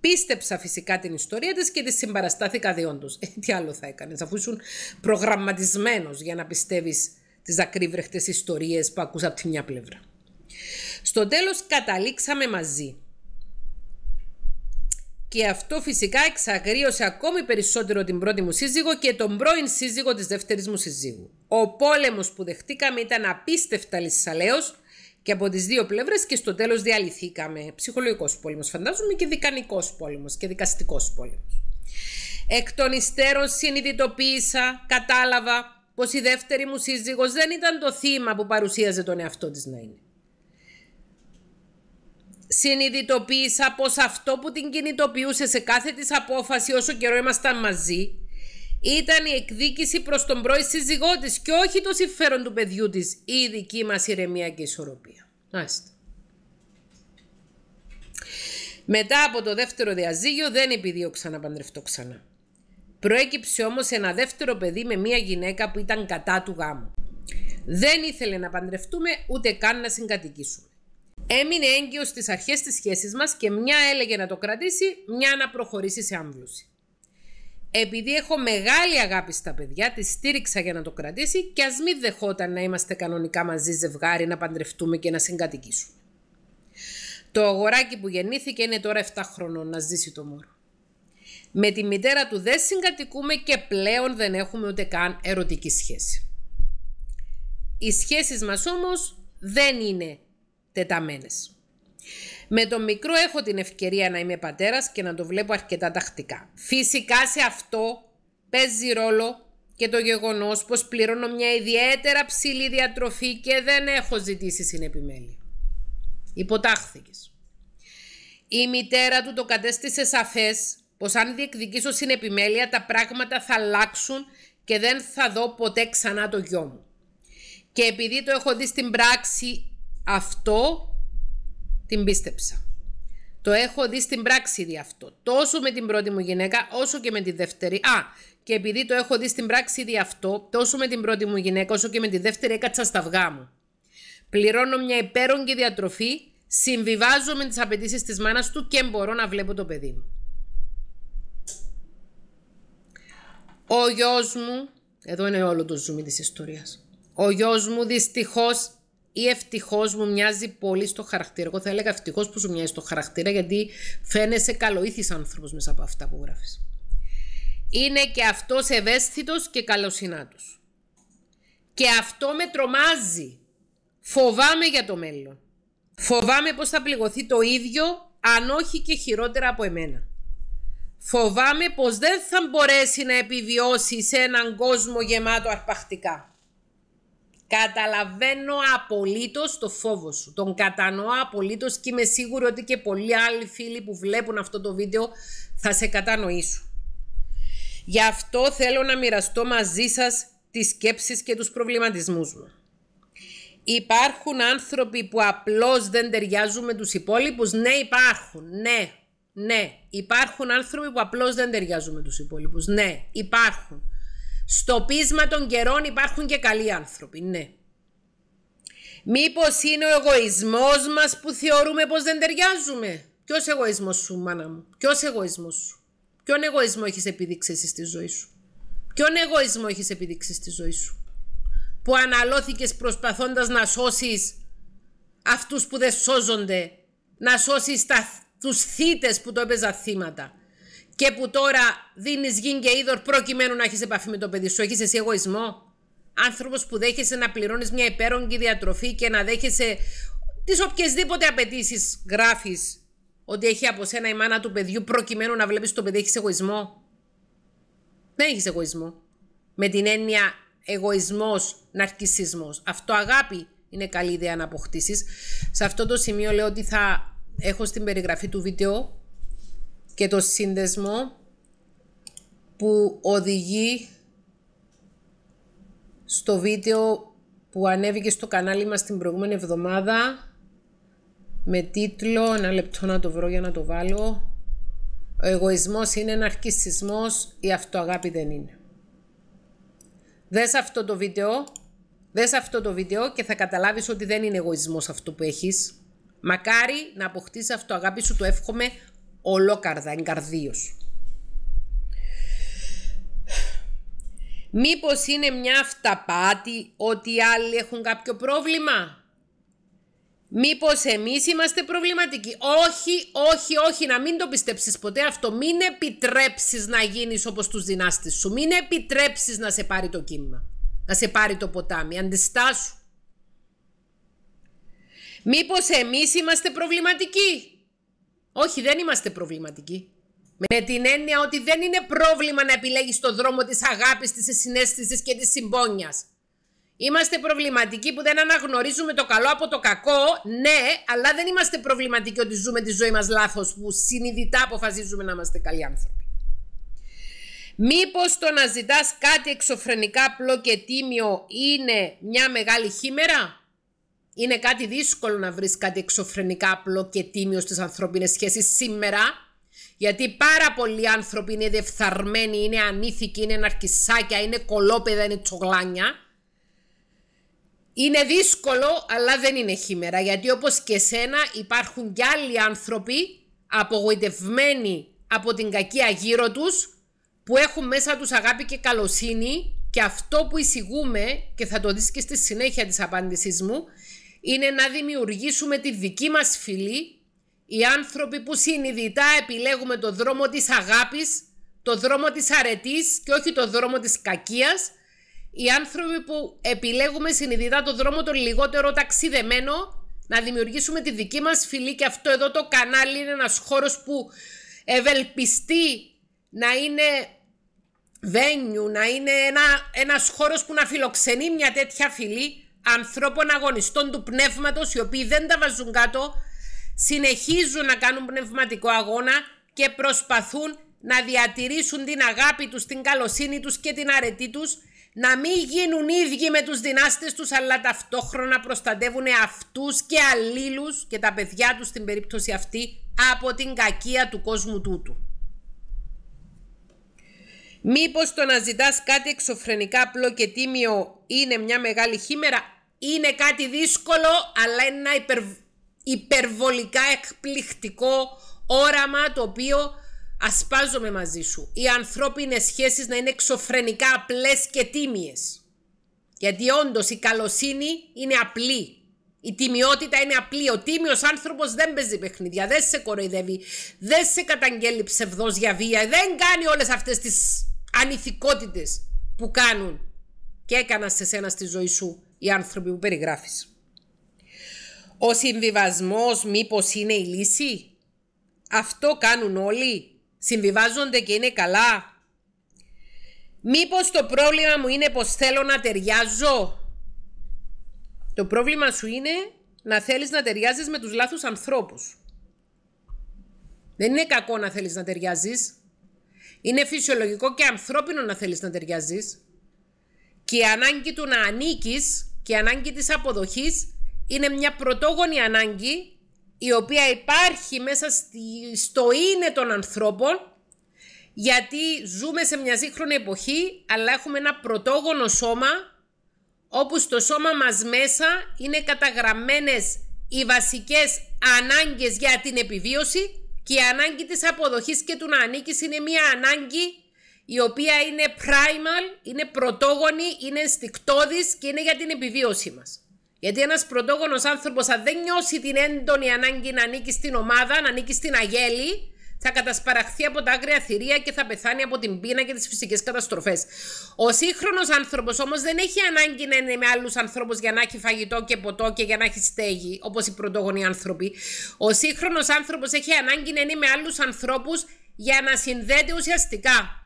Πίστεψα φυσικά την ιστορία της και της συμπαραστάθηκα διόντως. Ε, τι άλλο θα έκανες αφού ήσουν προγραμματισμένος για να πιστεύεις τις ακρίβρεχτες ιστορίες που ακούσα από τη μια πλευρά. Στο τέλος καταλήξαμε μαζί. Και αυτό φυσικά εξαγρίωσε ακόμη περισσότερο την πρώτη μου σύζυγο και τον πρώην σύζυγο της δεύτερης μου σύζυγου. Ο πόλεμος που δεχτήκαμε ήταν απίστευτα λυσσαλέος και από τις δύο πλευρές και στο τέλος διαλυθήκαμε. Ψυχολογικός πόλεμος φαντάζομαι και δικανικός πόλεμος και δικαστικός πόλεμος. Εκ των υστέρων συνειδητοποίησα, κατάλαβα πως η δεύτερη μου σύζυγος δεν ήταν το θύμα που παρουσίαζε τον εαυτό της να είναι. Συνειδητοποίησα πως αυτό που την κινητοποιούσε σε κάθε της απόφαση όσο καιρό ήμασταν μαζί ήταν η εκδίκηση προς τον πρώην σύζυγό της και όχι το συμφέρον του παιδιού της η δική μας ηρεμία και ισορροπία. Μετά από το δεύτερο διαζύγιο δεν επιδίωξα να παντρευτώ ξανά. Προέκυψε όμως ένα δεύτερο παιδί με μια γυναίκα που ήταν κατά του γάμου. Δεν ήθελε να παντρευτούμε ούτε καν να συγκατοικήσουμε. Έμεινε έγκυος στις αρχές της σχέσης μας και μια έλεγε να το κρατήσει, μια να προχωρήσει σε άμβλωση επειδή έχω μεγάλη αγάπη στα παιδιά, τη στήριξα για να το κρατήσει και ας μην δεχόταν να είμαστε κανονικά μαζί ζευγάρι, να παντρευτούμε και να συγκατοικήσουμε. Το αγοράκι που γεννήθηκε είναι τώρα 7 χρονών να ζήσει το μωρό. Με τη μητέρα του δεν συγκατοικούμε και πλέον δεν έχουμε ούτε καν ερωτική σχέση. Οι σχέσεις μας όμως δεν είναι τεταμένες. Με το μικρό έχω την ευκαιρία να είμαι πατέρας και να το βλέπω αρκετά τακτικά. Φυσικά σε αυτό παίζει ρόλο και το γεγονός πως πληρώνω μια ιδιαίτερα ψηλή διατροφή και δεν έχω ζητήσει συνεπιμέλεια. Υποτάχθηκες. Η μητέρα του το κατέστησε σαφές πως αν διεκδικήσω συνεπιμέλεια τα πράγματα θα αλλάξουν και δεν θα δω ποτέ ξανά το γιο μου. Και επειδή το έχω δει στην πράξη αυτό, την πίστεψα. Το έχω δει στην πράξη δι' αυτό. Τόσο με την πρώτη μου γυναίκα, όσο και με τη δεύτερη. Α, και επειδή το έχω δει στην πράξη δι' αυτό, τόσο με την πρώτη μου γυναίκα, όσο και με τη δεύτερη, έκατσα στα αυγά μου. Πληρώνω μια υπέρογγη διατροφή, συμβιβάζω με τις απαιτήσεις της μάνας του και μπορώ να βλέπω το παιδί μου. Ο γιος μου, εδώ είναι όλο το ζουμί της ιστορίας. Ο γιος μου δυστυχώς ή ευτυχώς μου μοιάζει πολύ στο χαρακτήρα. Εγώ θα έλεγα ευτυχώς που σου μοιάζει στο χαρακτήρα, γιατί φαίνεσαι καλοήθης άνθρωπος μέσα από αυτά που γράφεις. Είναι και αυτός ευαίσθητος και καλοσυνάτος. Και αυτό με τρομάζει. Φοβάμαι για το μέλλον. Φοβάμαι πως θα πληγωθεί το ίδιο, αν όχι και χειρότερα από εμένα. Φοβάμαι πως δεν θα μπορέσει να επιβιώσει σε έναν κόσμο γεμάτο αρπακτικά. Καταλαβαίνω απολύτως το φόβο σου. Τον κατανοώ απολύτως και είμαι σίγουρη ότι και πολλοί άλλοι φίλοι που βλέπουν αυτό το βίντεο θα σε κατανοήσουν. Γι' αυτό θέλω να μοιραστώ μαζί σας τις σκέψεις και τους προβληματισμούς μου. Υπάρχουν άνθρωποι που απλώς δεν ταιριάζουν με τους υπόλοιπους. Ναι υπάρχουν, ναι, ναι. Υπάρχουν άνθρωποι που απλώς δεν ταιριάζουν με τους υπόλοιπους. Ναι, υπάρχουν. Στο πείσμα των καιρών υπάρχουν και καλοί άνθρωποι, ναι. Μήπως είναι ο εγωισμός μας που θεωρούμε πως δεν ταιριάζουμε. Ποιος εγωισμός σου, μάνα μου. Ποιος εγωισμός σου. Ποιον εγωισμό έχεις επιδείξει εσύ στη ζωή σου. Ποιον εγωισμό έχεις επιδείξει στη ζωή σου. Που αναλώθηκες προσπαθώντας να σώσεις αυτούς που δεν σώζονται. Να σώσεις τα, τους θύτες που το έπαιζα θύματα και που τώρα δίνεις γιν και είδωρ προκειμένου να έχεις επαφή με το παιδί σου. έχεις εσύ εγωισμό. Άνθρωπος που δέχεσαι να πληρώνεις μια υπέρογγη διατροφή και να δέχεσαι Τις οποιασδήποτε απαιτήσεις γράφεις ότι έχει από σένα η μάνα του παιδιού προκειμένου να βλέπεις το παιδί έχεις εγωισμό. Δεν έχεις εγωισμό. Με την έννοια εγωισμός, ναρκισισμός. Αυτό αγάπη είναι καλή ιδέα να αποκτήσεις. Σε αυτό το σημείο λέω ότι θα έχω στην περιγραφή του βίντεο και το σύνδεσμο που οδηγεί στο βίντεο που ανέβηκε στο κανάλι μας την προηγούμενη εβδομάδα με τίτλο, ένα λεπτό να το βρω για να το βάλω ο εγωισμός είναι ένα αρκισισμός, η αυτοαγάπη δεν είναι. Δες αυτό το βίντεο, δες αυτό το βίντεο και θα καταλάβεις ότι δεν είναι εγωισμός αυτό που έχεις. Μακάρι να αποκτήσεις αυτοαγάπη σου, το εύχομαι ολόκαρδα, εγκαρδίως. Μήπως είναι μια αυταπάτη ότι οι άλλοι έχουν κάποιο πρόβλημα. Μήπως εμείς είμαστε προβληματικοί. Όχι, όχι, όχι, να μην το πιστέψεις ποτέ αυτό. Μην επιτρέψεις να γίνεις όπως τους δυνάστες σου. Μην επιτρέψεις να σε πάρει το κύμα. Να σε πάρει το ποτάμι. Αντιστάσου. Μήπως εμείς είμαστε προβληματικοί. Όχι, δεν είμαστε προβληματικοί. Με την έννοια ότι δεν είναι πρόβλημα να επιλέγεις το δρόμο της αγάπης, της συνέστησης και της συμπόνιας. Είμαστε προβληματικοί που δεν αναγνωρίζουμε το καλό από το κακό, ναι, αλλά δεν είμαστε προβληματικοί ότι ζούμε τη ζωή μας λάθος, που συνειδητά αποφασίζουμε να είμαστε καλοί άνθρωποι. Μήπως το να ζητάς κάτι εξωφρενικά απλό και τίμιο είναι μια μεγάλη χήμερα? Είναι κάτι δύσκολο να βρεις κάτι εξωφρενικά απλό και τίμιο στις ανθρώπινες σχέσεις σήμερα, γιατί πάρα πολλοί άνθρωποι είναι δεφθαρμένοι, είναι ανήθικοι, είναι ναρκισάκια, είναι κολόπεδα, είναι τσογλάνια. Είναι δύσκολο, αλλά δεν είναι χήμερα, γιατί όπως και σένα υπάρχουν κι άλλοι άνθρωποι απογοητευμένοι από την κακία γύρω τους, που έχουν μέσα τους αγάπη και καλοσύνη και αυτό που εισηγούμε, και θα το δεις και στη συνέχεια της απάντησής μου, είναι να δημιουργήσουμε τη δική μας φυλή, οι άνθρωποι που συνειδητά επιλέγουμε το δρόμο της αγάπης, το δρόμο της αρετής και όχι το δρόμο της κακίας, οι άνθρωποι που επιλέγουμε συνειδητά το δρόμο το λιγότερο ταξιδεμένο, να δημιουργήσουμε τη δική μας φυλή και αυτό εδώ το κανάλι είναι ένας χώρος που ευελπιστεί να είναι venue, να είναι ένα, ένας χώρος που να φιλοξενεί μια τέτοια φυλή ανθρώπων αγωνιστών του πνεύματος οι οποίοι δεν τα βάζουν κάτω συνεχίζουν να κάνουν πνευματικό αγώνα και προσπαθούν να διατηρήσουν την αγάπη τους, την καλοσύνη τους και την αρετή τους να μην γίνουν ίδιοι με τους δυνάστες τους αλλά ταυτόχρονα προστατεύουν αυτούς και αλλήλους και τα παιδιά τους στην περίπτωση αυτή από την κακία του κόσμου τούτου. Μήπως το να ζητάς κάτι εξωφρενικά απλό και τίμιο είναι μια μεγάλη χήμερα, είναι κάτι δύσκολο, αλλά είναι ένα υπερ, υπερβολικά εκπληκτικό όραμα το οποίο ασπάζομαι μαζί σου. Οι ανθρώπινες σχέσεις να είναι εξωφρενικά απλές και τίμιες. Γιατί όντως η καλοσύνη είναι απλή. Η τιμιότητα είναι απλή. Ο τίμιος άνθρωπος δεν παίζει παιχνίδια, δεν σε κοροϊδεύει, δεν σε καταγγέλει ψευδός για βία, δεν κάνει όλες αυτές τις ανηθικότητες που κάνουν και έκανα σε σένα στη ζωή σου οι άνθρωποι που περιγράφεις. Ο συμβιβασμός μήπως είναι η λύση. Αυτό κάνουν όλοι. Συμβιβάζονται και είναι καλά. Μήπως το πρόβλημα μου είναι πως θέλω να ταιριάζω. Το πρόβλημα σου είναι να θέλεις να ταιριάζεις με τους λάθους ανθρώπους. Δεν είναι κακό να θέλεις να ταιριάζεις. Είναι φυσιολογικό και ανθρώπινο να θέλεις να ταιριάζεις. Και η ανάγκη του να ανήκεις και η ανάγκη της αποδοχής είναι μια πρωτόγονη ανάγκη η οποία υπάρχει μέσα στο είναι των ανθρώπων γιατί ζούμε σε μια σύγχρονη εποχή αλλά έχουμε ένα πρωτόγονο σώμα όπου στο σώμα μας μέσα είναι καταγραμμένες οι βασικές ανάγκες για την επιβίωση και η ανάγκη της αποδοχής και του να ανήκεις είναι μια ανάγκη η οποία είναι primal, είναι πρωτόγονη, είναι ενστικτόδης και είναι για την επιβίωση μας. Γιατί ένας πρωτόγονος άνθρωπος, αν δεν νιώσει την έντονη ανάγκη να ανήκει στην ομάδα, να ανήκει στην αγέλη, θα κατασπαραχθεί από τα άγρια θηρία και θα πεθάνει από την πείνα και τις φυσικές καταστροφές. Ο σύγχρονος άνθρωπος όμως δεν έχει ανάγκη να είναι με άλλους ανθρώπους για να έχει φαγητό και ποτό και για να έχει στέγη, όπως οι πρωτόγονοι άνθρωποι. Ο σύγχρονος άνθρωπος έχει ανάγκη να είναι με άλλους ανθρώπους για να συνδέεται ουσιαστικά.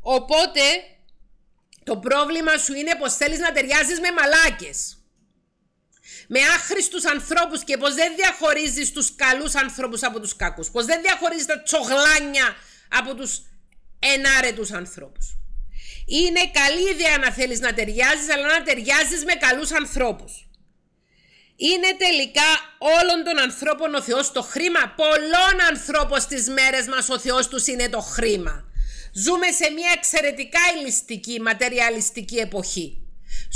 Οπότε το πρόβλημα σου είναι πως θέλεις να ταιριάζεις με μαλάκες. Με άχρηστους ανθρώπους και πως δεν διαχωρίζεις τους καλούς ανθρώπους από τους κακούς. Πως δεν διαχωρίζεις τα τσογλάνια από τους ενάρετους ανθρώπους. Είναι καλή ιδέα να θέλεις να ταιριάζεις, αλλά να ταιριάζεις με καλούς ανθρώπους. Είναι τελικά όλων των ανθρώπων ο Θεός το χρήμα. Πολλών ανθρώπων στις μέρες μας ο Θεός τους είναι το χρήμα. Ζούμε σε μια εξαιρετικά ηλιστική, ματεριαλιστική εποχή.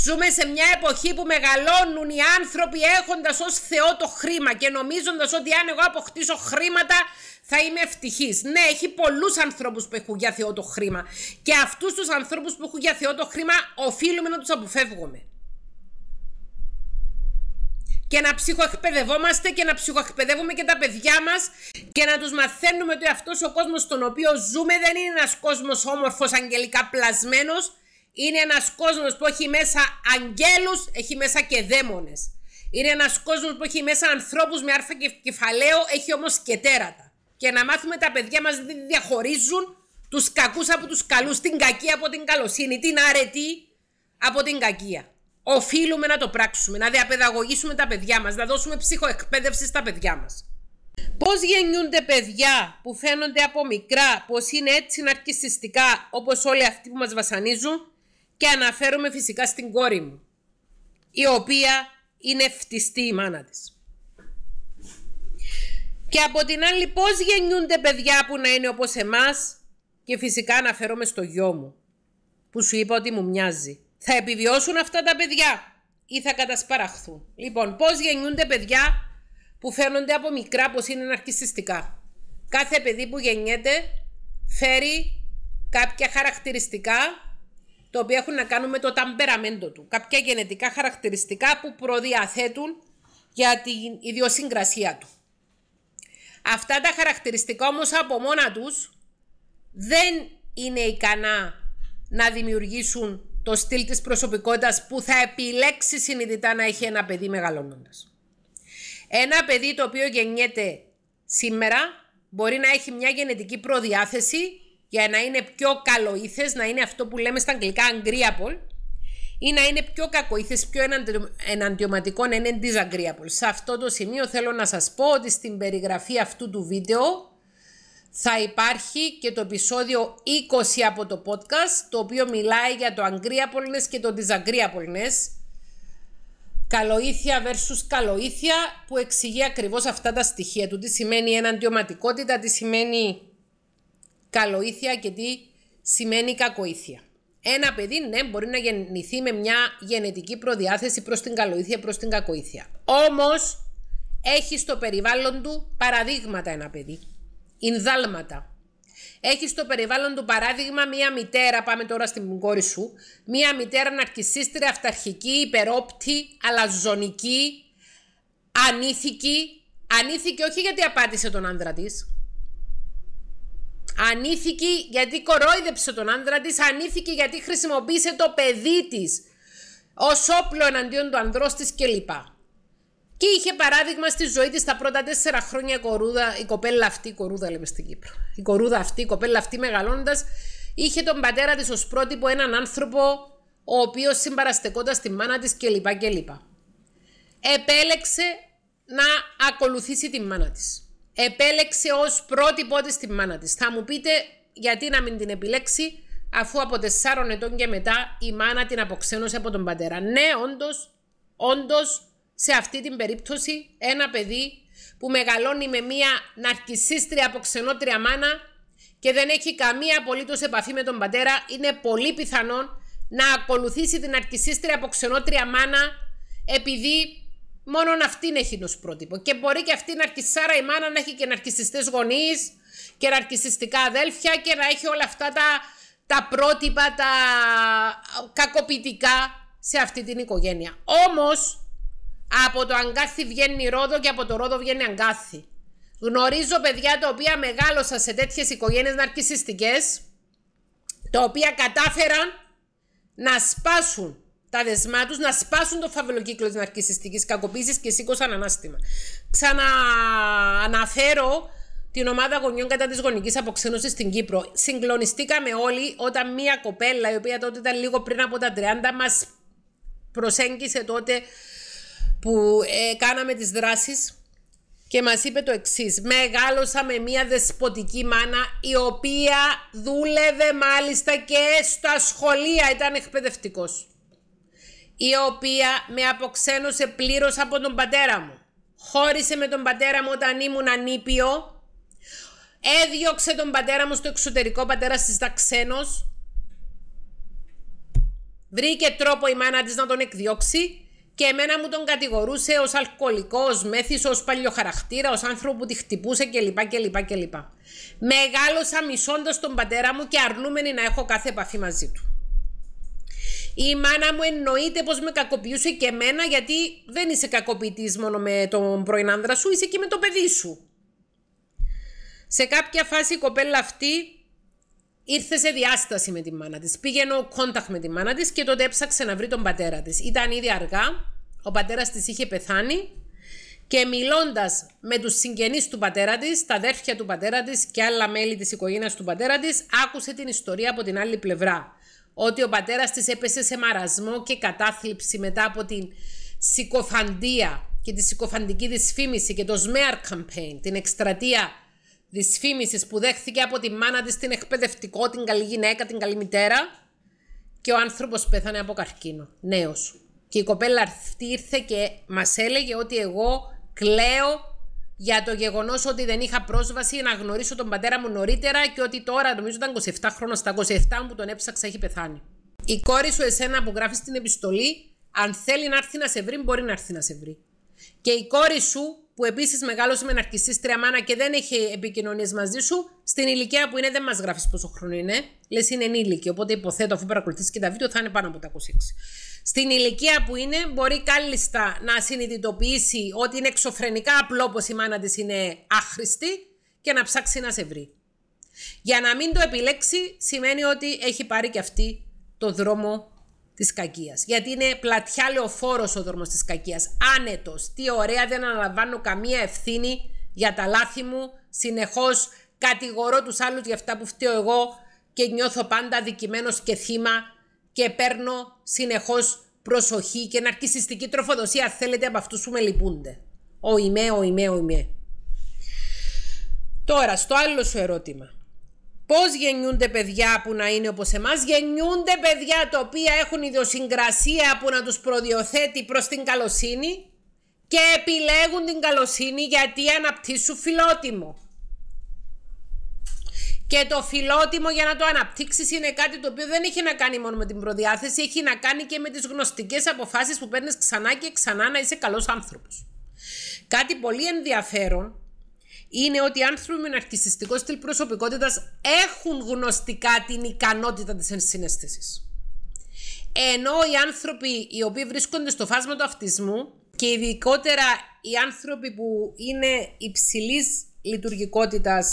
Ζούμε σε μια εποχή που μεγαλώνουν οι άνθρωποι έχοντας ως Θεό το χρήμα και νομίζοντας ότι αν εγώ αποκτήσω χρήματα θα είμαι ευτυχής. Ναι, έχει πολλούς ανθρώπους που έχουν για Θεό το χρήμα και αυτούς τους ανθρώπους που έχουν για Θεό το χρήμα οφείλουμε να τους αποφεύγουμε και να ψυχοεκπαιδευόμαστε και να ψυχοεκπαιδεύουμε και τα παιδιά μας και να τους μαθαίνουμε ότι αυτός ο κόσμος στον οποίο ζούμε δεν είναι ένας κόσμος όμορφος αγγελικά πλασμένος είναι ένας κόσμος που έχει μέσα αγγέλους, έχει μέσα και δαίμονες είναι ένας κόσμος που έχει μέσα ανθρώπους με άρθρα και κεφαλαίο, έχει όμως και τέρατα και να μάθουμε τα παιδιά μας να διαχωρίζουν τους κακούς από τους καλούς, την κακία από την καλοσύνη, την αρετή από την κακία. Οφείλουμε να το πράξουμε, να διαπαιδαγωγήσουμε τα παιδιά μας, να δώσουμε ψυχοεκπαίδευση στα παιδιά μας. Πώς γεννιούνται παιδιά που φαίνονται από μικρά, πως είναι έτσι ναρκιστιστικά όπως ναρκιστικα οπως αυτοί που μας βασανίζουν και αναφέρομαι φυσικά στην κόρη μου, η οποία είναι φτιστή η μάνα της. Και από την άλλη πώς γεννιούνται παιδιά που να είναι όπως εμάς και φυσικά αναφέρομαι στο γιο μου που σου είπα ότι μου μοιάζει. Θα επιβιώσουν αυτά τα παιδιά ή θα κατασπαραχθούν. Λοιπόν, πώς γεννιούνται παιδιά που φαίνονται από μικρά πως είναι ναρκιστιστικά. Κάθε παιδί που γεννιέται φέρει κάποια χαρακτηριστικά τα οποία έχουν να κάνουν με το ταμπεραμέντο του. Κάποια γενετικά χαρακτηριστικά που προδιαθέτουν για την ιδιοσυγκρασία του. Αυτά τα χαρακτηριστικά όμως από μόνα τους δεν είναι ικανά να δημιουργήσουν το στυλ της προσωπικότητας που θα επιλέξει συνειδητά να έχει ένα παιδί μεγαλώνοντας. Ένα παιδί το οποίο γεννιέται σήμερα μπορεί να έχει μια γενετική προδιάθεση για να είναι πιο καλοήθες, να είναι αυτό που λέμε στα αγγλικά agreeable ή να είναι πιο κακοήθες, πιο εναντιωματικό, να είναι disagreeable. Σε αυτό το σημείο θέλω να σας πω ότι στην περιγραφή αυτού του βίντεο θα υπάρχει και το επεισόδιο 20 από το podcast, το οποίο μιλάει για το Αγκρίαπολνες και το Διζαγκρίαπολνες. Καλοήθεια versus καλοήθεια που εξηγεί ακριβώς αυτά τα στοιχεία του. Τι σημαίνει εναντιωματικότητα, τι σημαίνει καλοήθεια και τι σημαίνει κακοήθεια. Ένα παιδί, ναι, μπορεί να γεννηθεί με μια γενετική προδιάθεση προς την καλοήθεια, προς την κακοήθεια. Όμως, έχει στο περιβάλλον του παραδείγματα ένα παιδί. Ινδάλματα. Έχεις στο περιβάλλον του παράδειγμα μία μητέρα, πάμε τώρα στην κόρη σου, μία μητέρα ναρκισίστρια, αυταρχική, υπερόπτη, αλαζονική, ανήθικη. Ανήθικη όχι γιατί απάτησε τον άνδρα της. Ανήθικη γιατί κορόιδεψε τον άνδρα της, Ανήθικη γιατί χρησιμοποίησε το παιδί της ως όπλο εναντίον του ανδρός της κλπ. Και είχε παράδειγμα στη ζωή της τα πρώτα τέσσερα χρόνια κορούδα, η κοπέλα αυτή, η κορούδα λέμε στην Κύπρο. Η κορούδα αυτή, η κοπέλα αυτή μεγαλώντα, είχε τον πατέρα της ως πρότυπο έναν άνθρωπο ο οποίος συμπαραστεκόταν τη μάνα της κλπ. κλπ. Επέλεξε να ακολουθήσει τη μάνα της. Επέλεξε ως πρότυπο της τη μάνα της. Θα μου πείτε γιατί να μην την επιλέξει, αφού από τεσσάρων ετών και μετά η μάνα την αποξένωσε από τον πατέρα. Ναι, όντως, όντως σε αυτή την περίπτωση ένα παιδί που μεγαλώνει με μία ναρκισίστρια ξενότρια μάνα και δεν έχει καμία απολύτως επαφή με τον πατέρα, είναι πολύ πιθανόν να ακολουθήσει την από ξενότρια μάνα επειδή μόνο αυτήν έχει ως πρότυπο. Και μπορεί και αυτήν ναρκισάρα η μάνα να έχει και ναρκισιστές γονείς και ναρκισιστικά αδέλφια και να έχει όλα αυτά τα, τα πρότυπα, τα κακοποιητικά σε αυτή την οικογένεια. Όμως, από το αγκάθι βγαίνει ρόδο και από το ρόδο βγαίνει αγκάθι. Γνωρίζω παιδιά τα οποία μεγάλωσαν σε τέτοιες οικογένειες ναρκιστικέ, τα οποία κατάφεραν να σπάσουν τα δεσμά τους, να σπάσουν το φαυλοκύκλο τη ναρκιστική Κακοποίησης και σήκωσαν ανάστημα. Ξανααναφέρω την ομάδα γονιών κατά της γονικής αποξένωσης στην Κύπρο. Συγκλονιστήκαμε όλοι όταν μία κοπέλα, η οποία τότε ήταν λίγο πριν από τα 30, μας προσέγγισε τότε που ε, κάναμε τις δράσεις και μας είπε το εξής. Μεγάλωσα με μια δεσποτική μάνα η οποία δούλευε μάλιστα και στα σχολεία, ήταν εκπαιδευτικός. Η οποία με αποξένωσε πλήρως από τον πατέρα μου. Χώρισε με τον πατέρα μου όταν ήμουν ανήπιο. Έδιωξε τον πατέρα μου στο εξωτερικό, πατέρας της ξένος. Βρήκε τρόπο η μάνα της να τον εκδιώξει και εμένα μου τον κατηγορούσε ως ως αλκοολικός, ω ως παλιοχαρακτήρα, ως άνθρωπο που τη χτυπούσε κλπ. κλπ, κλπ. Μεγάλωσα μισώντας τον πατέρα μου και αρνούμενη να έχω κάθε επαφή μαζί του. Η μάνα μου εννοείται πώ με κακοποιούσε και εμένα γιατί δεν είσαι κακοποιητής μόνο με τον πρώην άνδρα σου, είσαι και με το παιδί σου. Σε κάποια φάση η κοπέλα αυτή ήρθε σε διάσταση με τη μάνα της. Πήγαινε ο κόνταχ με τη μάνα της και τότε έψαξε να βρει τον πατέρα της. Ήταν ήδη αργά, ο πατέρας της είχε πεθάνει και μιλώντας με τους συγγενείς του πατέρα της, τα αδέρφια του πατέρα της και άλλα μέλη της οικογένειας του πατέρα της, άκουσε την ιστορία από την άλλη πλευρά. Ότι ο πατέρας της έπεσε σε μαρασμό και κατάθλιψη μετά από την συκοφαντία και τη συκοφαντική δυσφήμιση και το smear campaign, την εκστρατεία δυσφήμιση που δέχθηκε από τη μάνα της την εκπαιδευτικό, την καλή γυναίκα, την καλή μητέρα. Και ο άνθρωπος πέθανε από καρκίνο. Νέος. Και η κοπέλα αυτή ήρθε και μας έλεγε ότι εγώ κλαίω για το γεγονός ότι δεν είχα πρόσβαση να γνωρίσω τον πατέρα μου νωρίτερα και ότι τώρα, νομίζω ήταν 27 χρόνια, στα 27 που τον έψαξα έχει πεθάνει. Η κόρη σου, εσένα που γράφεις την επιστολή, αν θέλει να έρθει να σε βρει, μπορεί να έρθει να σε βρει. Και η κόρη σου που επίσης μεγάλωσε με ναρκιστή μάνα και δεν έχει επικοινωνίες μαζί σου, στην ηλικία που είναι δεν μας γράφεις πόσο χρόνο είναι. Λες είναι ενήλικη. Οπότε υποθέτω αφού παρακολουθήσεις και τα βίντεο θα είναι πάνω από τα 26. Στην ηλικία που είναι, μπορεί κάλλιστα να συνειδητοποιήσει ότι είναι εξωφρενικά απλό πως η μάνα της είναι άχρηστη και να ψάξει να σε βρει. Για να μην το επιλέξει, σημαίνει ότι έχει πάρει και αυτή το δρόμο της κακίας. Γιατί είναι πλατιά λεωφόρος ο δρόμος της κακίας. Άνετος, τι ωραία, δεν αναλαμβάνω καμία ευθύνη για τα λάθη μου. Συνεχώς κατηγορώ τους άλλους για αυτά που φταίω εγώ και νιώθω πάντα δικιμένος και θύμα και παίρνω συνεχώς προσοχή και ναρκιστική τροφοδοσία θέλετε από αυτούς που με λυπούνται. Ο ημέ, ο ημέ, Τώρα, στο άλλο σου ερώτημα. Πώς γεννιούνται παιδιά που να είναι όπως εμάς, γεννιούνται παιδιά τα οποία έχουν ιδιοσυγκρασία που να τους προδιοθέτει προς την καλοσύνη και επιλέγουν την καλοσύνη γιατί αναπτύσσουν φιλότιμο. Και το φιλότιμο για να το αναπτύξεις είναι κάτι το οποίο δεν έχει να κάνει μόνο με την προδιάθεση, έχει να κάνει και με τις γνωστικές αποφάσεις που παίρνεις ξανά και ξανά να είσαι καλός άνθρωπος. Κάτι πολύ ενδιαφέρον είναι ότι οι άνθρωποι με ναρκιστικό στυλ προσωπικότητας έχουν γνωστικά την ικανότητα της ενσυναίσθησης. Ενώ οι άνθρωποι οι οποίοι βρίσκονται στο φάσμα του αυτισμού και ειδικότερα οι άνθρωποι που είναι υψηλής λειτουργικότητας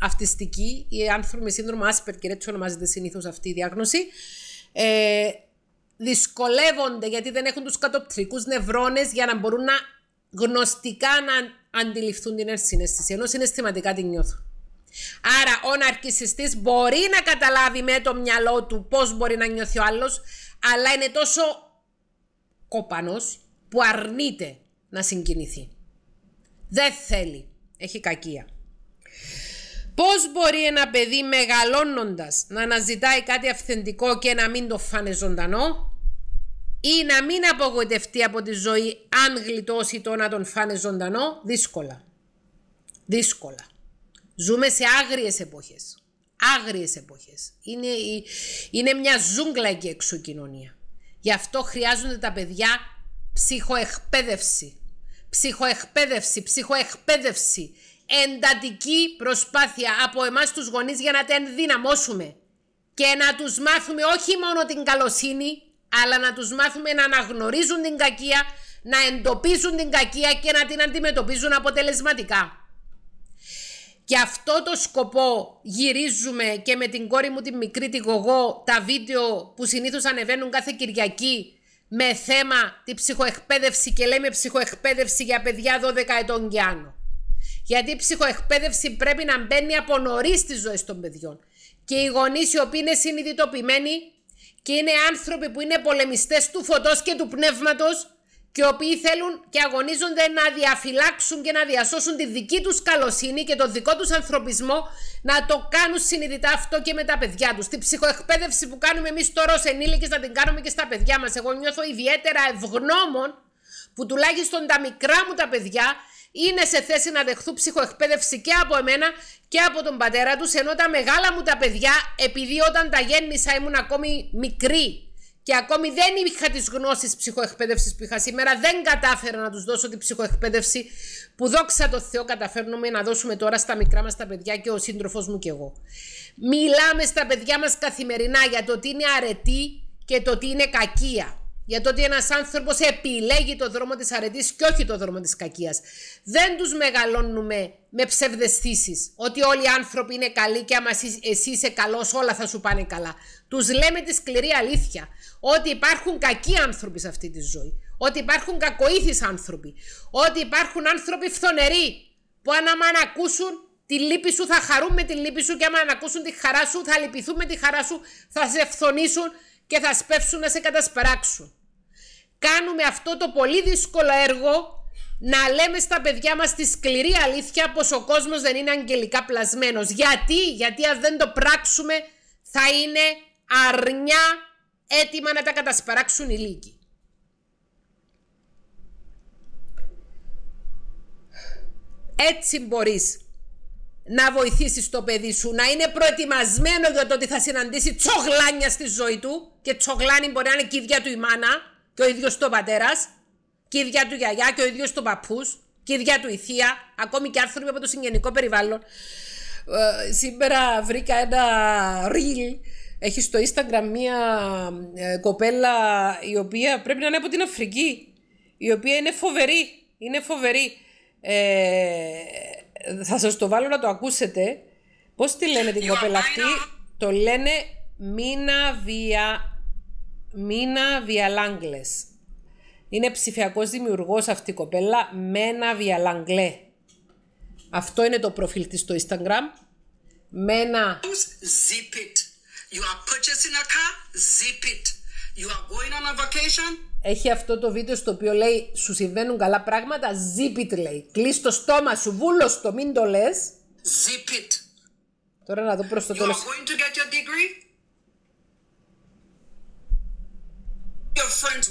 αυτιστικοί, οι άνθρωποι με σύνδρομο Asperger, έτσι ονομάζεται συνήθως αυτή η διάγνωση, ε, δυσκολεύονται γιατί δεν έχουν τους κατοπτρικούς νευρώνες για να μπορούν να γνωστικά να αντιληφθούν την ενσυναίσθηση, ενώ συναισθηματικά την νιώθουν. Άρα ο ναρκισιστής μπορεί να καταλάβει με το μυαλό του πώς μπορεί να νιώθει ο άλλος, αλλά είναι τόσο κόπανος που αρνείται να συγκινηθεί. Δεν θέλει. Έχει κακία. Πώς μπορεί ένα παιδί μεγαλώνοντας να αναζητάει κάτι αυθεντικό και να μην το φάνε ζωντανό, ή να μην απογοητευτεί από τη ζωή αν γλιτώσει το να τον φάνε ζωντανό, δύσκολα. Δύσκολα. Ζούμε σε άγριες εποχές. Άγριες εποχές. Είναι, είναι μια ζούγκλα και έξω κοινωνία. Γι' αυτό χρειάζονται τα παιδιά ψυχοεκπαίδευση. Ψυχοεκπαίδευση, ψυχοεκπαίδευση. Εντατική προσπάθεια από εμάς τους γονείς για να τα ενδυναμώσουμε. Και να τους μάθουμε όχι μόνο την καλοσύνη, αλλά να τους μάθουμε να αναγνωρίζουν την κακία, να εντοπίζουν την κακία και να την αντιμετωπίζουν αποτελεσματικά. Και αυτό το σκοπό γυρίζουμε και με την κόρη μου την μικρή τη Γογό τα βίντεο που συνήθως ανεβαίνουν κάθε Κυριακή με θέμα τη ψυχοεκπαίδευση και λέμε ψυχοεκπαίδευση για παιδιά 12 ετών και άνω. Γιατί η ψυχοεκπαίδευση πρέπει να μπαίνει από νωρίς στις ζωές των παιδιών. Και οι γονείς οι οποίοι είναι συνειδητοποιημένοι και είναι άνθρωποι που είναι πολεμιστές του φωτός και του πνεύματος και οι οποίοι θέλουν και αγωνίζονται να διαφυλάξουν και να διασώσουν τη δική τους καλοσύνη και τον δικό τους ανθρωπισμό να το κάνουν συνειδητά αυτό και με τα παιδιά τους. Την ψυχοεκπαίδευση που κάνουμε εμείς τώρα ως ενήλικες να την κάνουμε και στα παιδιά μας. Εγώ νιώθω ιδιαίτερα ευγνώμων που τουλάχιστον τα μικρά μου τα παιδιά είναι σε θέση να δεχθούν ψυχοεκπαίδευση και από εμένα και από τον πατέρα τους ενώ τα μεγάλα μου τα παιδιά, επειδή όταν τα γέννησα ήμουν ακόμη μικρή και ακόμη δεν είχα τις γνώσεις ψυχοεκπαίδευσης που είχα σήμερα, δεν κατάφερα να τους δώσω την ψυχοεκπαίδευση που δόξα τω Θεώ καταφέρνουμε να δώσουμε τώρα στα μικρά μας τα παιδιά και ο σύντροφο μου και εγώ. Μιλάμε στα παιδιά μας καθημερινά για το τι είναι αρετή και το τι είναι κακία. Για το ότι ένας άνθρωπος επιλέγει το δρόμο της αρετής και όχι το δρόμο της κακίας. Δεν τους μεγαλώνουμε με ψευδεστήσεις ότι όλοι οι άνθρωποι είναι καλοί και άμα εσύ είσαι καλός, όλα θα σου πάνε καλά. Τους λέμε τη σκληρή αλήθεια. Ότι υπάρχουν κακοί άνθρωποι σε αυτή τη ζωή. Ότι υπάρχουν κακοήθει άνθρωποι. Ότι υπάρχουν άνθρωποι φθονεροί που αν άμα ακούσουν τη λύπη σου θα χαρούν με τη λύπη σου και άμα ακούσουν τη χαρά σου θα λυπηθούμε με τη χαρά σου, θα σε φθονήσουν και θα σπεύσουν να σε κατασπεράξουν κάνουμε αυτό το πολύ δύσκολο έργο να λέμε στα παιδιά μας τη σκληρή αλήθεια πως ο κόσμος δεν είναι αγγελικά πλασμένος. Γιατί, γιατί αν δεν το πράξουμε θα είναι αρνιά έτοιμα να τα κατασπαράξουν οι λύκοι. Έτσι μπορείς να βοηθήσεις το παιδί σου, να είναι προετοιμασμένο για το ότι θα συναντήσει τσογλάνια στη ζωή του και τσογλάνι μπορεί να είναι του η μάνα, και ο ίδιος το πατέρας, και η ίδια του γιαγιά, και ο ίδιος το παππούς, και η ίδια του η θεία, ακόμη και άνθρωποι από το συγγενικό περιβάλλον. Ε, σήμερα βρήκα ένα reel. Έχει στο Instagram μία ε, κοπέλα η οποία πρέπει να είναι από την Αφρική. Η οποία είναι φοβερή. Είναι φοβερή. Ε, θα σας το βάλω να το ακούσετε. Πώς τη λένε την κοπέλα αυτή. Το λένε Μίνα Βία Μίνα Βιαλάγκλε. Είναι ψηφιακός δημιουργός αυτή η κοπέλα. Μένα Βιαλάγκλε. Αυτό είναι το προφίλ της στο Instagram. Μένα. You are purchasing a car, You are going on a vacation. Έχει αυτό το βίντεο στο οποίο λέει σου συμβαίνουν καλά πράγματα, zip it λέει. Κλείς το στόμα σου, βούλος το, μην το λες. Zip it. Τώρα να δω προς το τέλος. You going to get your degree, Your friends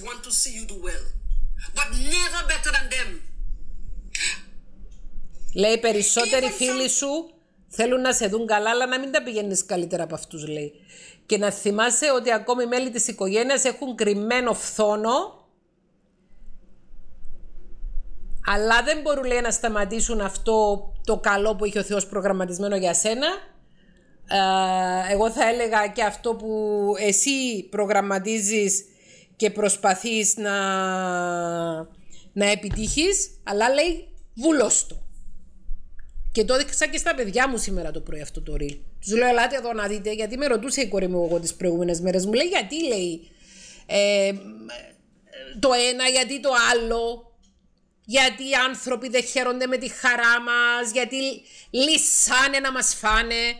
Λέει περισσότεροι φίλοι σου θέλουν να σε δουν καλά, αλλά να μην τα πηγαίνεις καλύτερα από αυτούς λέει. Και να θυμάσαι ότι ακόμη μέλη της οικογένειας έχουν κρυμμένο φθόνο. Αλλά δεν μπορούν λέει, να σταματήσουν αυτό το καλό που έχει ο Θεός προγραμματισμένο για σένα. Εγώ θα έλεγα και αυτό που εσύ προγραμματίζεις και προσπαθείς να, να επιτύχεις, αλλά λέει το. Και το έδειξα και στα παιδιά μου σήμερα το πρωί αυτό το ρίλ. Τους λέω, ελάτε εδώ να δείτε, γιατί με ρωτούσε η κόρη μου εγώ τις προηγούμενες μέρες. Μου λέει, γιατί λέει ε, το ένα, γιατί το άλλο. Γιατί οι άνθρωποι δεν χαίρονται με τη χαρά μας, γιατί λυσάνε να μας φάνε.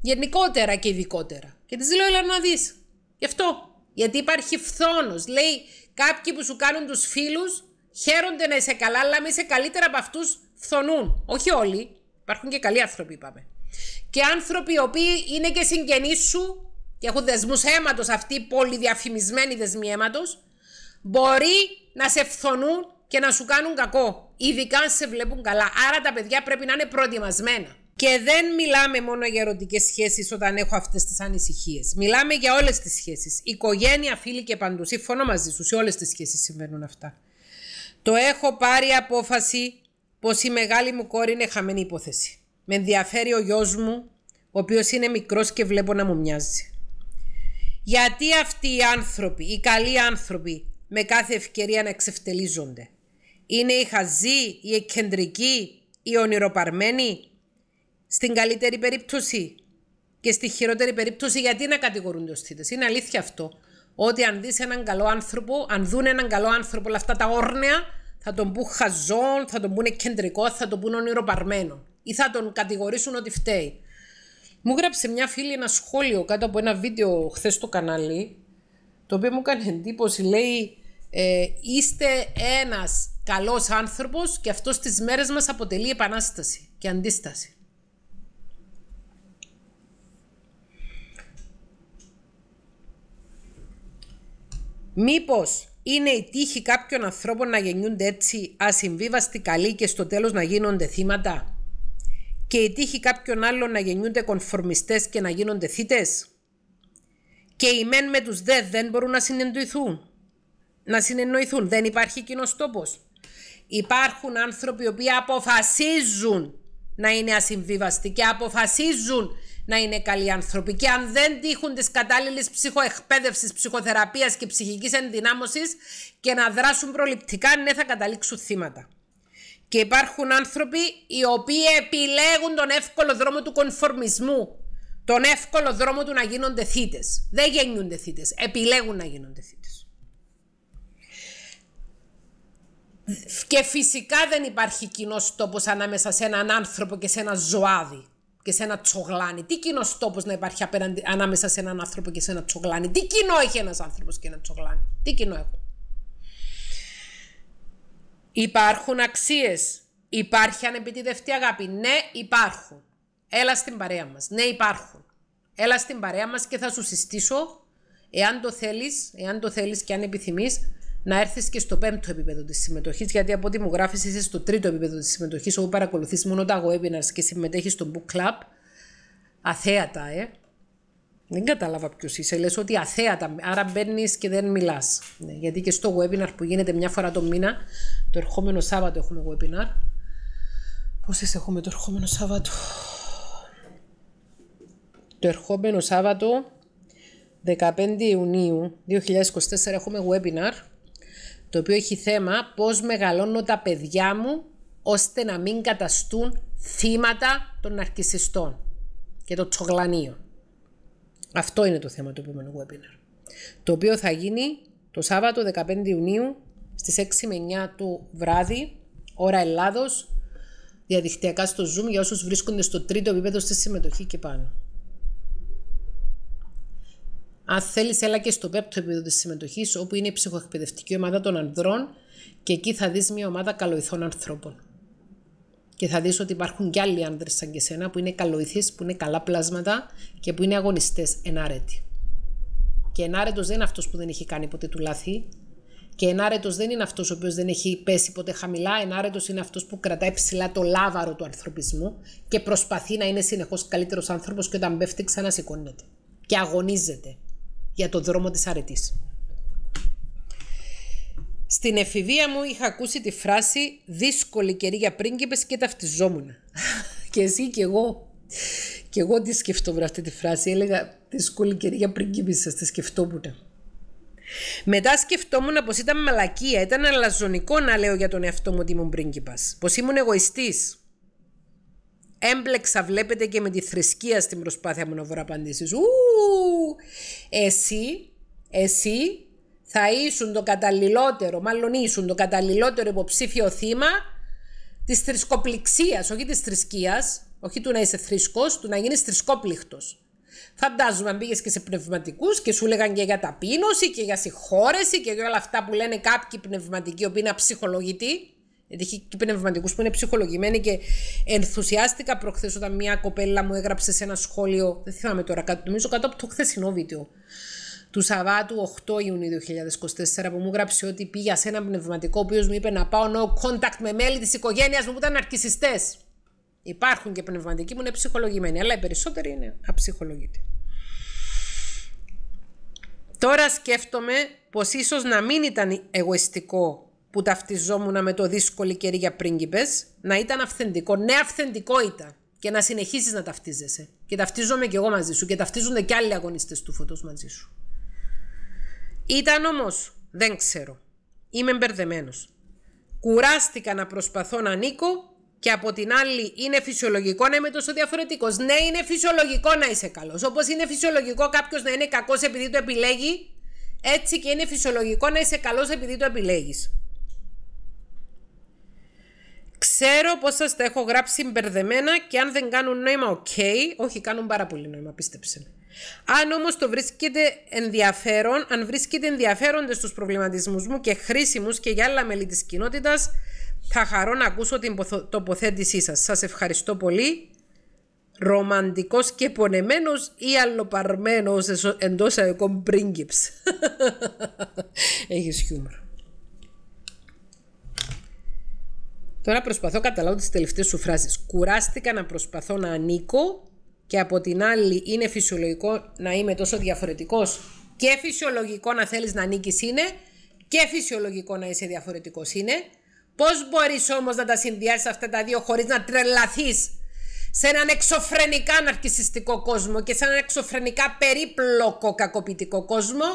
Γενικότερα και ειδικότερα. Και της λέω, έλα να δεις. Γι' αυτό. Γιατί υπάρχει φθόνος. Λέει, κάποιοι που σου κάνουν τους φίλους χαίρονται να είσαι καλά, αλλά με είσαι καλύτερα από αυτούς, φθονούν. Όχι όλοι. Υπάρχουν και καλοί άνθρωποι, είπαμε. Και άνθρωποι οι οποίοι είναι και συγγενείς σου και έχουν δεσμούς αίματος, αυτοί οι πολυδιαφημισμένοι δεσμοί αίματος, μπορεί να σε φθονούν και να σου κάνουν κακό. Ειδικά αν σε βλέπουν καλά. Άρα τα παιδιά πρέπει να είναι προετοιμασμένα. Και δεν μιλάμε μόνο για ερωτικές σχέσεις όταν έχω αυτές τις ανησυχίες. Μιλάμε για όλες τις σχέσεις. Οικογένεια, φίλοι και παντού. Συμφωνώ μαζί σου. Σε όλες τις σχέσεις συμβαίνουν αυτά. Το έχω πάρει απόφαση πως η μεγάλη μου κόρη είναι χαμένη υπόθεση. Με ενδιαφέρει ο γιος μου, ο οποίος είναι μικρός και βλέπω να μου μοιάζει. Γιατί αυτοί οι άνθρωποι, οι καλοί άνθρωποι, με κάθε ευκαιρία να εξευτελίζονται. Είναι οι χαζοί, οι εκκεντρικοί, οι ονειροπαρμένοι, στην καλύτερη περίπτωση και στη χειρότερη περίπτωση γιατί να κατηγορούν του θήτε. Είναι αλήθεια αυτό. Ότι αν δεις έναν καλό άνθρωπο, αν δουν έναν καλό άνθρωπο, όλα αυτά τα όρνεα, θα τον πούν χαζόν, θα τον πούνε κεντρικό, θα τον πούνε ονειροπαρμένο. Ή θα τον κατηγορήσουν ότι φταίει. Μου γράψε μια φίλη ένα σχόλιο κάτω από ένα βίντεο χθες στο κανάλι, το οποίο μου έκανε εντύπωση. Λέει, ε, είστε ένας καλός άνθρωπος και αυτός στις μέρες μας αποτελεί επανάσταση και αντίσταση. Μήπως είναι η τύχη κάποιων ανθρώπων να γεννιούνται έτσι ασυμβίβαστοι καλοί και στο τέλος να γίνονται θύματα και η τύχη κάποιων άλλων να γεννιούνται κονφορμιστές και να γίνονται θύτες και οι μεν με τους δε δεν μπορούν να συνεννοηθούν. Να συνεννοηθούν. Δεν υπάρχει κοινός τόπος. Υπάρχουν άνθρωποι οι οποίοι αποφασίζουν να είναι ασυμβίβαστοι και αποφασίζουν να είναι καλοί άνθρωποι. Και αν δεν τύχουν της κατάλληλης ψυχοεκπαίδευσης, ψυχοθεραπείας και ψυχικής ενδυνάμωσης και να δράσουν προληπτικά, ναι, θα καταλήξουν θύματα. Και υπάρχουν άνθρωποι οι οποίοι επιλέγουν τον εύκολο δρόμο του κονφορμισμού. Τον εύκολο δρόμο του να γίνονται θύτες. Δεν γεννιούνται θύτες. Επιλέγουν να γίνονται θύτες. Και φυσικά δεν υπάρχει κοινός τόπος ανάμεσα σε έναν άνθρωπο και σε ένα ζωάδι και σε ένα τσογλάνι. Τι κοινό τόπος να υπάρχει απέναντι, ανάμεσα σε έναν άνθρωπο και σε ένα τσογλάνι. Τι κοινό έχει ένας άνθρωπος και ένα τσογλάνι. Τι κοινό έχω... Υπάρχουν αξίες. Υπάρχει ανεπιτιδευτή αγάπη. Ναι, υπάρχουν. Έλα στην παρέα μας. Ναι, υπάρχουν. Έλα στην παρέα μας και θα σου συστήσω, εάν το θέλεις, εάν το θέλεις και αν επιθυμείς, να έρθεις και στο πέμπτο επίπεδο της συμμετοχής, γιατί από ό,τι μου γράφεις, είσαι στο τρίτο επίπεδο της συμμετοχής, όπου παρακολουθείς μόνο τα webinars και συμμετέχεις στο book club. Αθέατα, ε. Δεν κατάλαβα ποιος είσαι. Λες ότι αθέατα. Άρα μπαίνεις και δεν μιλάς. Ναι, γιατί και στο webinar που γίνεται μια φορά το μήνα, το ερχόμενο Σάββατο έχουμε webinar. Πόσες έχουμε το ερχόμενο Σάββατο. Το ερχόμενο Σάββατο 15 Ιουνίου 2024 έχουμε webinar το οποίο έχει θέμα πώς μεγαλώνω τα παιδιά μου ώστε να μην καταστούν θύματα των ναρκισιστών και των τσογλανίων. Αυτό είναι το θέμα του επόμενου webinar, το οποίο θα γίνει το Σάββατο 15 Ιουνίου στις 6 με 9 του βράδυ, ώρα Ελλάδος, διαδικτυακά στο Zoom για όσους βρίσκονται στο τρίτο επίπεδο στη συμμετοχή και πάνω αν θέλεις, έλα και στο πέπτο επίπεδο της συμμετοχής, όπου είναι η ψυχοεκπαιδευτική ομάδα των ανδρών, και εκεί θα δεις μια ομάδα καλοηθών ανθρώπων. Και θα δεις ότι υπάρχουν κι άλλοι άντρε σαν και σένα που είναι καλοηθείς, που είναι καλά πλάσματα και που είναι αγωνιστές ενάρετοι. Και ενάρετο δεν είναι αυτός που δεν έχει κάνει ποτέ του λάθη. Και ενάρετο δεν είναι αυτός ο οποίος δεν έχει πέσει ποτέ χαμηλά. Ενάρετο είναι αυτός που κρατάει ψηλά το λάβαρο του ανθρωπισμού και προσπαθεί να είναι συνεχώς καλύτερος άνθρωπος και όταν πέφτει ξανασηκώνεται. Και αγωνίζεται για το δρόμο της αρετής. Στην εφηβεία μου είχα ακούσει τη φράση «δύσκολη καιρή για πρίγκιπες και ταυτιζόμουν». και εσύ και εγώ. Και εγώ τη σκεφτόμουν αυτή τη φράση. Έλεγα «δύσκολη καιρή για πρίγκιπες» τη σκεφτόμουν. Μετά σκεφτόμουν πως ήταν μαλακία, ήταν αλαζονικό να λέω για τον εαυτό μου ότι ήμουν πρίγκιπας. Πως ήμουν εγωιστής. Έμπλεξα, βλέπετε, και με τη θρησκεία στην προσπάθεια μου να βρω απαντήσεις. Ου, εσύ, εσύ θα ήσουν το καταλληλότερο, μάλλον ήσουν το καταλληλότερο υποψήφιο θύμα της θρησκοπληξίας, όχι της θρησκείας, όχι του να είσαι θρησκός, του να γίνεις θρησκόπληκτος. Φαντάζομαι αν πήγες και σε πνευματικούς και σου λέγαν και για ταπείνωση και για συγχώρεση και για όλα αυτά που λένε κάποιοι πνευματικοί, οι οποίοι είναι αψυχολογητοί έχει και πνευματικούς που είναι ψυχολογημένοι και ενθουσιάστηκα προχθές όταν μια κοπέλα μου έγραψε σε ένα σχόλιο. Δεν θυμάμαι τώρα, νομίζω κάτω από το χθεσινό βίντεο του Σαββάτου 8 Ιουνίου 2024 που μου γράψει ότι πήγα σε ένα πνευματικό ο οποίος μου είπε να πάω no contact με μέλη της οικογένειας μου που ήταν αρκισιστέ. Υπάρχουν και πνευματικοί που είναι ψυχολογημένοι, αλλά οι περισσότεροι είναι αψυχολογητοί. Τώρα σκέφτομαι πως ίσως να μην ήταν εγωιστικό που ταυτιζόμουν με το δύσκολη καιρή για πρίγκιπες, να ήταν αυθεντικό. Ναι, αυθεντικό ήταν. Και να συνεχίσει να ταυτίζεσαι. Και ταυτίζομαι κι εγώ μαζί σου. Και ταυτίζονται κι άλλοι αγωνιστές του φωτός μαζί σου. Ήταν όμως, δεν ξέρω. Είμαι μπερδεμένος. Κουράστηκα να προσπαθώ να ανήκω και από την άλλη, είναι φυσιολογικό να είμαι τόσο διαφορετικός. Ναι, είναι φυσιολογικό να είσαι καλός. Όπως είναι φυσιολογικό κάποιος να είναι κακός επειδή το επιλέγει, έτσι και είναι φυσιολογικό να είσαι καλός επειδή το επιλέγεις. Ξέρω πώς σας τα έχω γράψει μπερδεμένα και αν δεν κάνουν νόημα, οκ. Όχι, κάνουν πάρα πολύ νόημα, πίστεψε Αν όμως το βρίσκεται ενδιαφέρον, αν βρίσκεται ενδιαφέροντες στου προβληματισμούς μου και χρήσιμους και για άλλα μέλη της κοινότητας, θα χαρώ να ακούσω την τοποθέτησή σας. Σας ευχαριστώ πολύ. Ρομαντικός και πονεμένος ή αλλοπαρμένος εντός αγωγικών πρίγκιπ. Έχεις χιούμορ. Τώρα προσπαθώ καταλάβω τις τελευταίες σου φράσεις. Κουράστηκα να προσπαθώ να ανήκω και από την άλλη είναι φυσιολογικό να είμαι τόσο διαφορετικός και φυσιολογικό να θέλεις να ανήκεις είναι και φυσιολογικό να είσαι διαφορετικός είναι. Πώς μπορείς όμως να τα συνδυάσεις αυτά τα δύο χωρίς να τρελαθείς σε έναν εξωφρενικά ναρκισιστικό κόσμο και σε έναν εξωφρενικά περίπλοκο κακοποιητικό κόσμο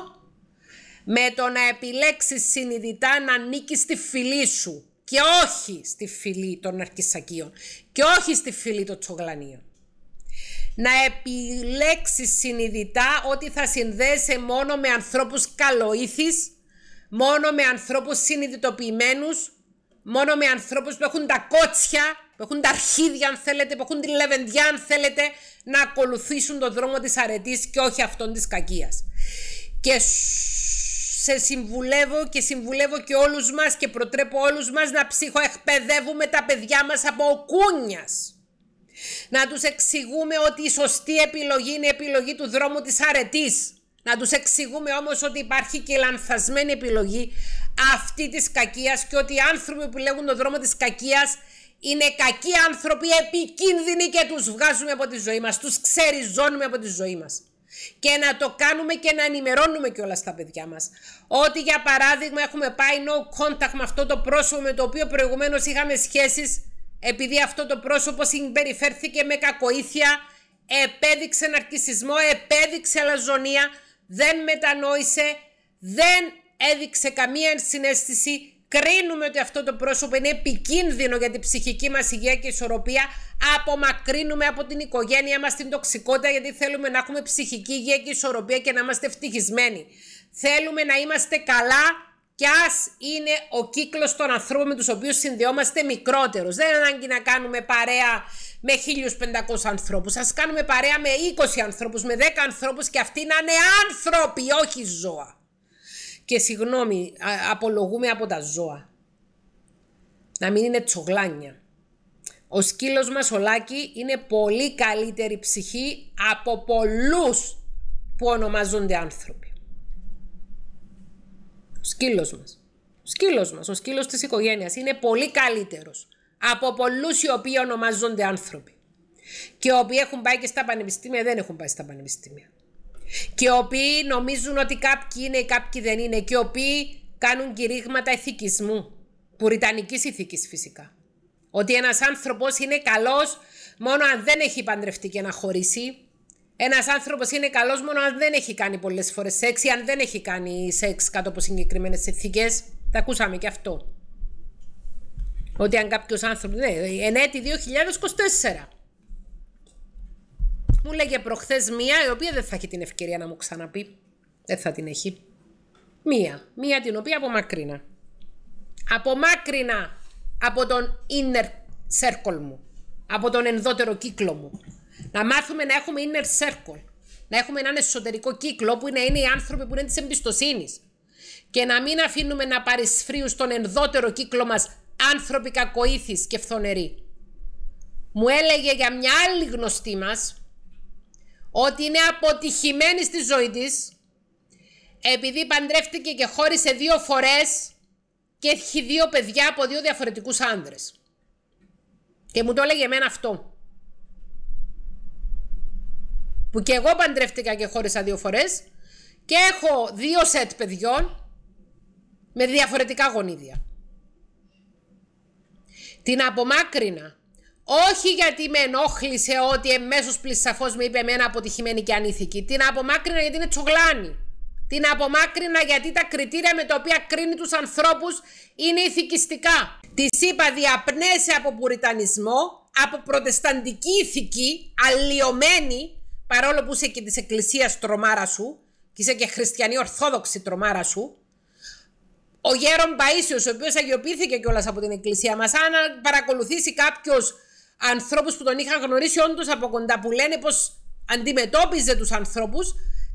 με το να επιλέξεις συνειδητά να νίκεις τη φυλή σου και όχι στη φυλή των Αρκισακίων και όχι στη φυλή των Τσογλανίων. Να επιλέξεις συνειδητά ότι θα συνδέεσαι μόνο με ανθρώπους καλοήθης, μόνο με ανθρώπους συνειδητοποιημένους, μόνο με ανθρώπους που έχουν τα κότσια, που έχουν τα αρχίδια αν θέλετε, που έχουν τη λεβενδιά αν θέλετε, να ακολουθήσουν τον δρόμο της αρετής και όχι αυτόν της κακίας. Και σε συμβουλεύω και συμβουλεύω και όλους μας και προτρέπω όλους μας να ψυχοεκπαιδεύουμε τα παιδιά μας από οκούνιας. Να τους εξηγούμε ότι η σωστή επιλογή είναι η επιλογή του δρόμου της αρετής. Να τους εξηγούμε όμως ότι υπάρχει και λανθασμένη επιλογή αυτή της κακίας και ότι οι άνθρωποι που λέγουν τον δρόμο της κακίας είναι κακοί άνθρωποι, επικίνδυνοι και τους βγάζουμε από τη ζωή μας, τους ξεριζώνουμε από τη ζωή μας. Και να το κάνουμε και να ενημερώνουμε και όλα στα παιδιά μας. Ότι για παράδειγμα έχουμε πάει no contact με αυτό το πρόσωπο με το οποίο προηγουμένως είχαμε σχέσεις επειδή αυτό το πρόσωπο συμπεριφέρθηκε με κακοήθεια, επέδειξε ναρκισισμό, επέδειξε αλαζονία, δεν μετανόησε, δεν έδειξε καμία συνέστηση κρίνουμε ότι αυτό το πρόσωπο είναι επικίνδυνο για την ψυχική μας υγεία και ισορροπία, απομακρύνουμε από την οικογένειά μας την τοξικότητα γιατί θέλουμε να έχουμε ψυχική υγεία και ισορροπία και να είμαστε ευτυχισμένοι. Θέλουμε να είμαστε καλά κι ας είναι ο κύκλος των ανθρώπων με τους οποίους συνδυόμαστε μικρότερος. Δεν είναι ανάγκη να κάνουμε παρέα με 1500 ανθρώπους. Ας κάνουμε παρέα με 20 ανθρώπους, με 10 ανθρώπους και αυτοί να είναι άνθρωποι, όχι ζώα. Και συγγνώμη, απολογούμε από τα ζώα. Να μην είναι τσογλάνια. Ο σκύλος μας ο Λάκη είναι πολύ καλύτερη ψυχή από πολλούς που ονομάζονται άνθρωποι. Ο σκύλος μας. Ο σκύλος μας, ο σκύλος της οικογένειας είναι πολύ καλύτερος από πολλούς οι οποίοι ονομάζονται άνθρωποι. Και οι οποίοι έχουν πάει και στα πανεπιστήμια δεν έχουν πάει στα πανεπιστήμια και οι οποίοι νομίζουν ότι κάποιοι είναι ή κάποιοι δεν είναι και οι οποίοι κάνουν κηρύγματα ηθικισμού, πουριτανικής ηθικής φυσικά. Ότι ένας άνθρωπος είναι καλός μόνο αν δεν έχει παντρευτεί και να χωρίσει. Ένας άνθρωπος είναι καλός μόνο αν δεν έχει κάνει πολλές φορές σεξ ή αν δεν έχει κάνει σεξ κάτω από συγκεκριμένες ηθικές. Τα ακούσαμε και αυτό. Ότι αν κάποιος άνθρωπος... Ναι, εν 2024. Μου λέγε προχθές μία, η οποία δεν θα έχει την ευκαιρία να μου ξαναπεί. Δεν θα την έχει. Μία. Μία την οποία απομακρύνα. Απομάκρυνα από τον inner circle μου. Από τον ενδότερο κύκλο μου. Να μάθουμε να έχουμε inner circle. Να έχουμε έναν εσωτερικό κύκλο που είναι, είναι οι άνθρωποι που είναι της εμπιστοσύνης. Και να μην αφήνουμε να παρισφρίουν στον ενδότερο κύκλο μας άνθρωποι κακοήθης και φθονεροί. Μου έλεγε για μια άλλη γνωστή μας, ότι είναι αποτυχημένη στη ζωή της επειδή παντρεύτηκε και χώρισε δύο φορές και έχει δύο παιδιά από δύο διαφορετικούς άντρες. Και μου το έλεγε εμένα αυτό. Που και εγώ παντρεύτηκα και χώρισα δύο φορές και έχω δύο σετ παιδιών με διαφορετικά γονίδια. Την απομάκρυνα όχι γιατί με ενόχλησε ότι εμέσως πλησαφώ με είπε εμένα αποτυχημένη και ανήθικη. Την απομάκρυνα γιατί είναι τσογλάνη. Την απομάκρυνα γιατί τα κριτήρια με τα οποία κρίνει τους ανθρώπους είναι ηθικιστικά. Της είπα διαπνέσε από πουριτανισμό, από προτεσταντική ηθική, αλλοιωμένη, παρόλο που είσαι και της εκκλησίας τρομάρα σου, και είσαι και χριστιανή ορθόδοξη τρομάρα σου. Ο Γέρον Παίσιος, ο οποίος αγιοποιήθηκε κιόλας από την εκκλησία μας, αν παρακολουθήσει κάποιος ανθρώπους που τον είχαν γνωρίσει όντως από κοντά, που λένε πως αντιμετώπιζε τους ανθρώπους,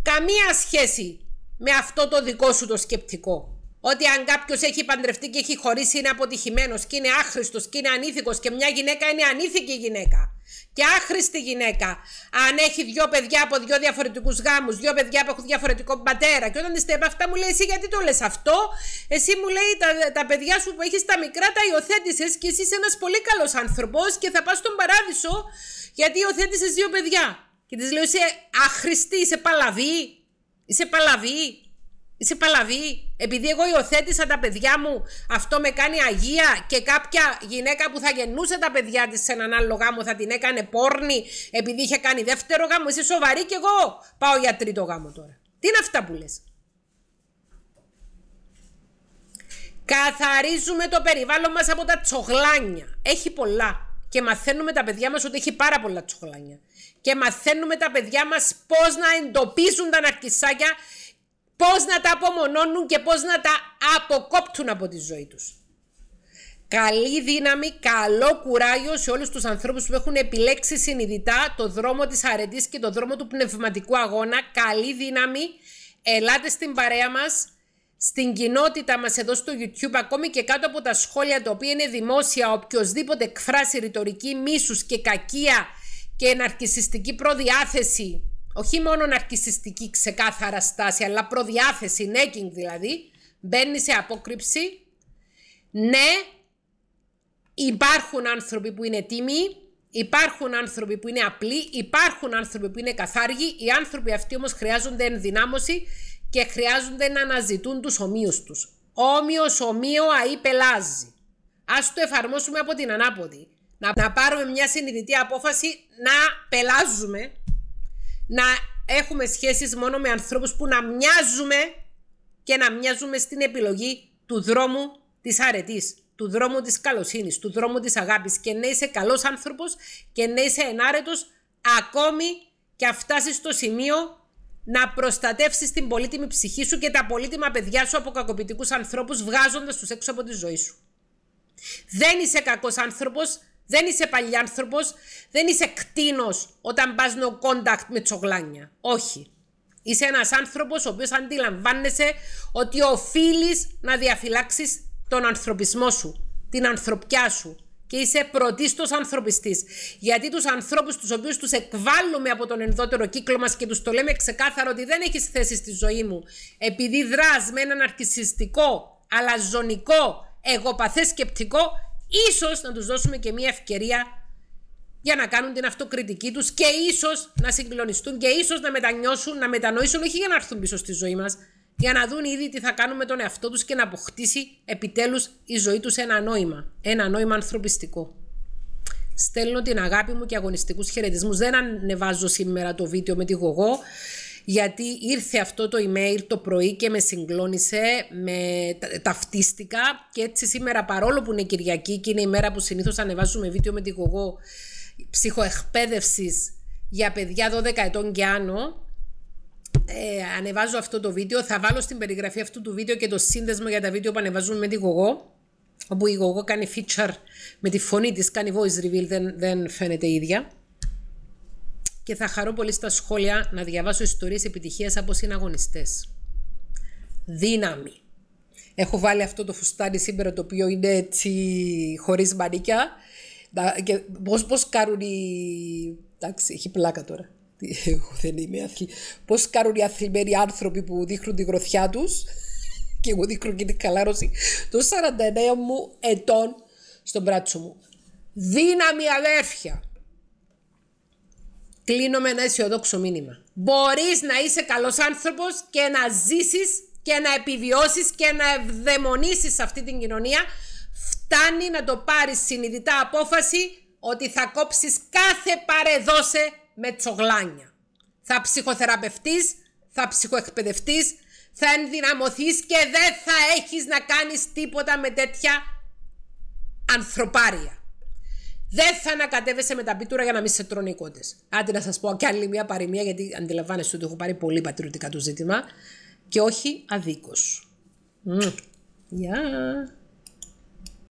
καμία σχέση με αυτό το δικό σου το σκεπτικό. Ότι αν κάποιος έχει παντρευτεί και έχει χωρίσει είναι αποτυχημένος και είναι άχρηστος και είναι ανήθικος και μια γυναίκα είναι ανήθικη γυναίκα. Και άχρηστη γυναίκα. Αν έχει δύο παιδιά από δύο διαφορετικούς γάμους, δύο παιδιά που έχουν διαφορετικό πατέρα. Και όταν είστε αυτά, μου λέει εσύ γιατί το λες αυτό. Εσύ μου λέει τα, τα παιδιά σου που έχεις τα μικρά τα υιοθέτησες και εσύ είσαι ένας πολύ καλός άνθρωπος και θα πας στον παράδεισο γιατί υιοθέτησες δύο παιδιά. Και της λέω είσαι αχρηστή, είσαι παλαβή. Είσαι παλαβή. Είσαι παλαβή. Επειδή εγώ υιοθέτησα τα παιδιά μου, αυτό με κάνει αγία και κάποια γυναίκα που θα γεννούσε τα παιδιά της σε έναν άλλο γάμο θα την έκανε πόρνη επειδή είχε κάνει δεύτερο γάμο. Είσαι σοβαρή και εγώ πάω για τρίτο γάμο τώρα. Τι είναι αυτά που λες. Καθαρίζουμε το περιβάλλον μας από τα τσογλάνια. Έχει πολλά. Και μαθαίνουμε τα παιδιά μας ότι έχει πάρα πολλά τσογλάνια. Και μαθαίνουμε τα παιδιά μας πώς να εντοπίζουν τα ναρκισάκια πώς να τα απομονώνουν και πώς να τα αποκόπτουν από τη ζωή τους. Καλή δύναμη, καλό κουράγιο σε όλους τους ανθρώπους που έχουν επιλέξει συνειδητά το δρόμο της αρετής και το δρόμο του πνευματικού αγώνα. Καλή δύναμη, ελάτε στην παρέα μας, στην κοινότητα μας εδώ στο YouTube, ακόμη και κάτω από τα σχόλια τα οποία είναι δημόσια, οποιοδήποτε εκφράσει ρητορική μίσους και κακία και εναρκησιστική προδιάθεση όχι μόνο ναρκιστική ξεκάθαρα στάση, αλλά προδιάθεση, νέκινγκ δηλαδή, μπαίνει σε απόκρυψη. Ναι, υπάρχουν άνθρωποι που είναι τίμοι, υπάρχουν άνθρωποι που είναι απλοί, υπάρχουν άνθρωποι που είναι καθάργοι, οι άνθρωποι αυτοί όμως χρειάζονται ενδυνάμωση και χρειάζονται να αναζητούν τους ομοίους τους. Όμοιος ομοίο αή πελάζει. Ας το εφαρμόσουμε από την ανάποδη. να πάρουμε μια συνειδητή απόφαση να πελάζουμε να έχουμε σχέσεις μόνο με ανθρώπους που να μοιάζουμε και να μοιάζουμε στην επιλογή του δρόμου της αρετής, του δρόμου της καλοσύνης, του δρόμου της αγάπης και να είσαι καλός άνθρωπος και να είσαι ενάρετος ακόμη και φτάσεις στο σημείο να προστατεύσεις την πολύτιμη ψυχή σου και τα πολύτιμα παιδιά σου από κακοποιητικούς ανθρώπους βγάζοντας τους έξω από τη ζωή σου. Δεν είσαι κακός άνθρωπος, δεν είσαι παλιάνθρωπος, δεν είσαι κτίνος όταν πας no contact με τσογλάνια. Όχι. Είσαι ένας άνθρωπος ο οποίος αντιλαμβάνεσαι ότι οφείλεις να διαφυλάξεις τον ανθρωπισμό σου, την ανθρωπιά σου. Και είσαι πρωτίστως ανθρωπιστής. Γιατί τους ανθρώπους τους οποίους τους εκβάλλουμε από τον ενδότερο κύκλο μας και τους το λέμε ξεκάθαρο ότι δεν έχεις θέση στη ζωή μου, επειδή δράς με έναν αρκισιστικό αλαζονικό, εγωπαθές σκεπτικό, ίσως να τους δώσουμε και μια ευκαιρία για να κάνουν την αυτοκριτική τους και ίσως να συγκλονιστούν και ίσως να μετανιώσουν, να μετανοήσουν, όχι για να έρθουν πίσω στη ζωή μας, για να δουν ήδη τι θα κάνουν με τον εαυτό τους και να αποκτήσει επιτέλους η ζωή τους ένα νόημα, ένα νόημα ανθρωπιστικό. Στέλνω την αγάπη μου και αγωνιστικούς χαιρετισμούς. Δεν ανεβάζω σήμερα το βίντεο με τη γογό γιατί ήρθε αυτό το email το πρωί και με συγκλώνησε, με ταυτίστηκα και έτσι σήμερα παρόλο που είναι Κυριακή και είναι η μέρα που συνήθως ανεβάζουμε βίντεο με τη γογό ψυχοεκπαίδευσης για παιδιά 12 ετών και άνω, ε, ανεβάζω αυτό το βίντεο. Θα βάλω στην περιγραφή αυτού του βίντεο και το σύνδεσμο για τα βίντεο που ανεβάζουμε με τη Γογό. Όπου η Γογό κάνει feature με τη φωνή της, κάνει voice reveal, δεν, φαίνεται ίδια και θα χαρώ πολύ στα σχόλια να διαβάσω ιστορίες επιτυχίας από συναγωνιστές. Δύναμη. Έχω βάλει αυτό το φουστάνι σήμερα το οποίο είναι έτσι χωρίς μανίκια. Και πώς, πώς κάνουν οι... Εντάξει, έχει πλάκα τώρα. Εγώ δεν είμαι αθλη... Πώς κάνουν οι αθλημένοι άνθρωποι που δείχνουν τη γροθιά τους και εγώ δείχνουν και την καλάρωση των 49 μου ετών στον πράτσο μου. Δύναμη αδέρφια κλείνω με ένα αισιοδόξο μήνυμα. Μπορείς να είσαι καλός άνθρωπος και να ζήσεις και να επιβιώσεις και να ευδαιμονήσεις αυτή την κοινωνία. Φτάνει να το πάρεις συνειδητά απόφαση ότι θα κόψεις κάθε παρεδόσε με τσογλάνια. Θα ψυχοθεραπευτείς, θα ψυχοεκπαιδευτείς, θα ενδυναμωθείς και δεν θα έχεις να κάνεις τίποτα με τέτοια ανθρωπάρια. Δεν θα ανακατεύεσαι με τα πίτουρα για να μην σε τρώνε οι Άντε να σας πω κι άλλη μια παροιμία, γιατί αντιλαμβάνεστε ότι έχω πάρει πολύ πατριωτικά το ζήτημα. Και όχι αδίκως. Γεια.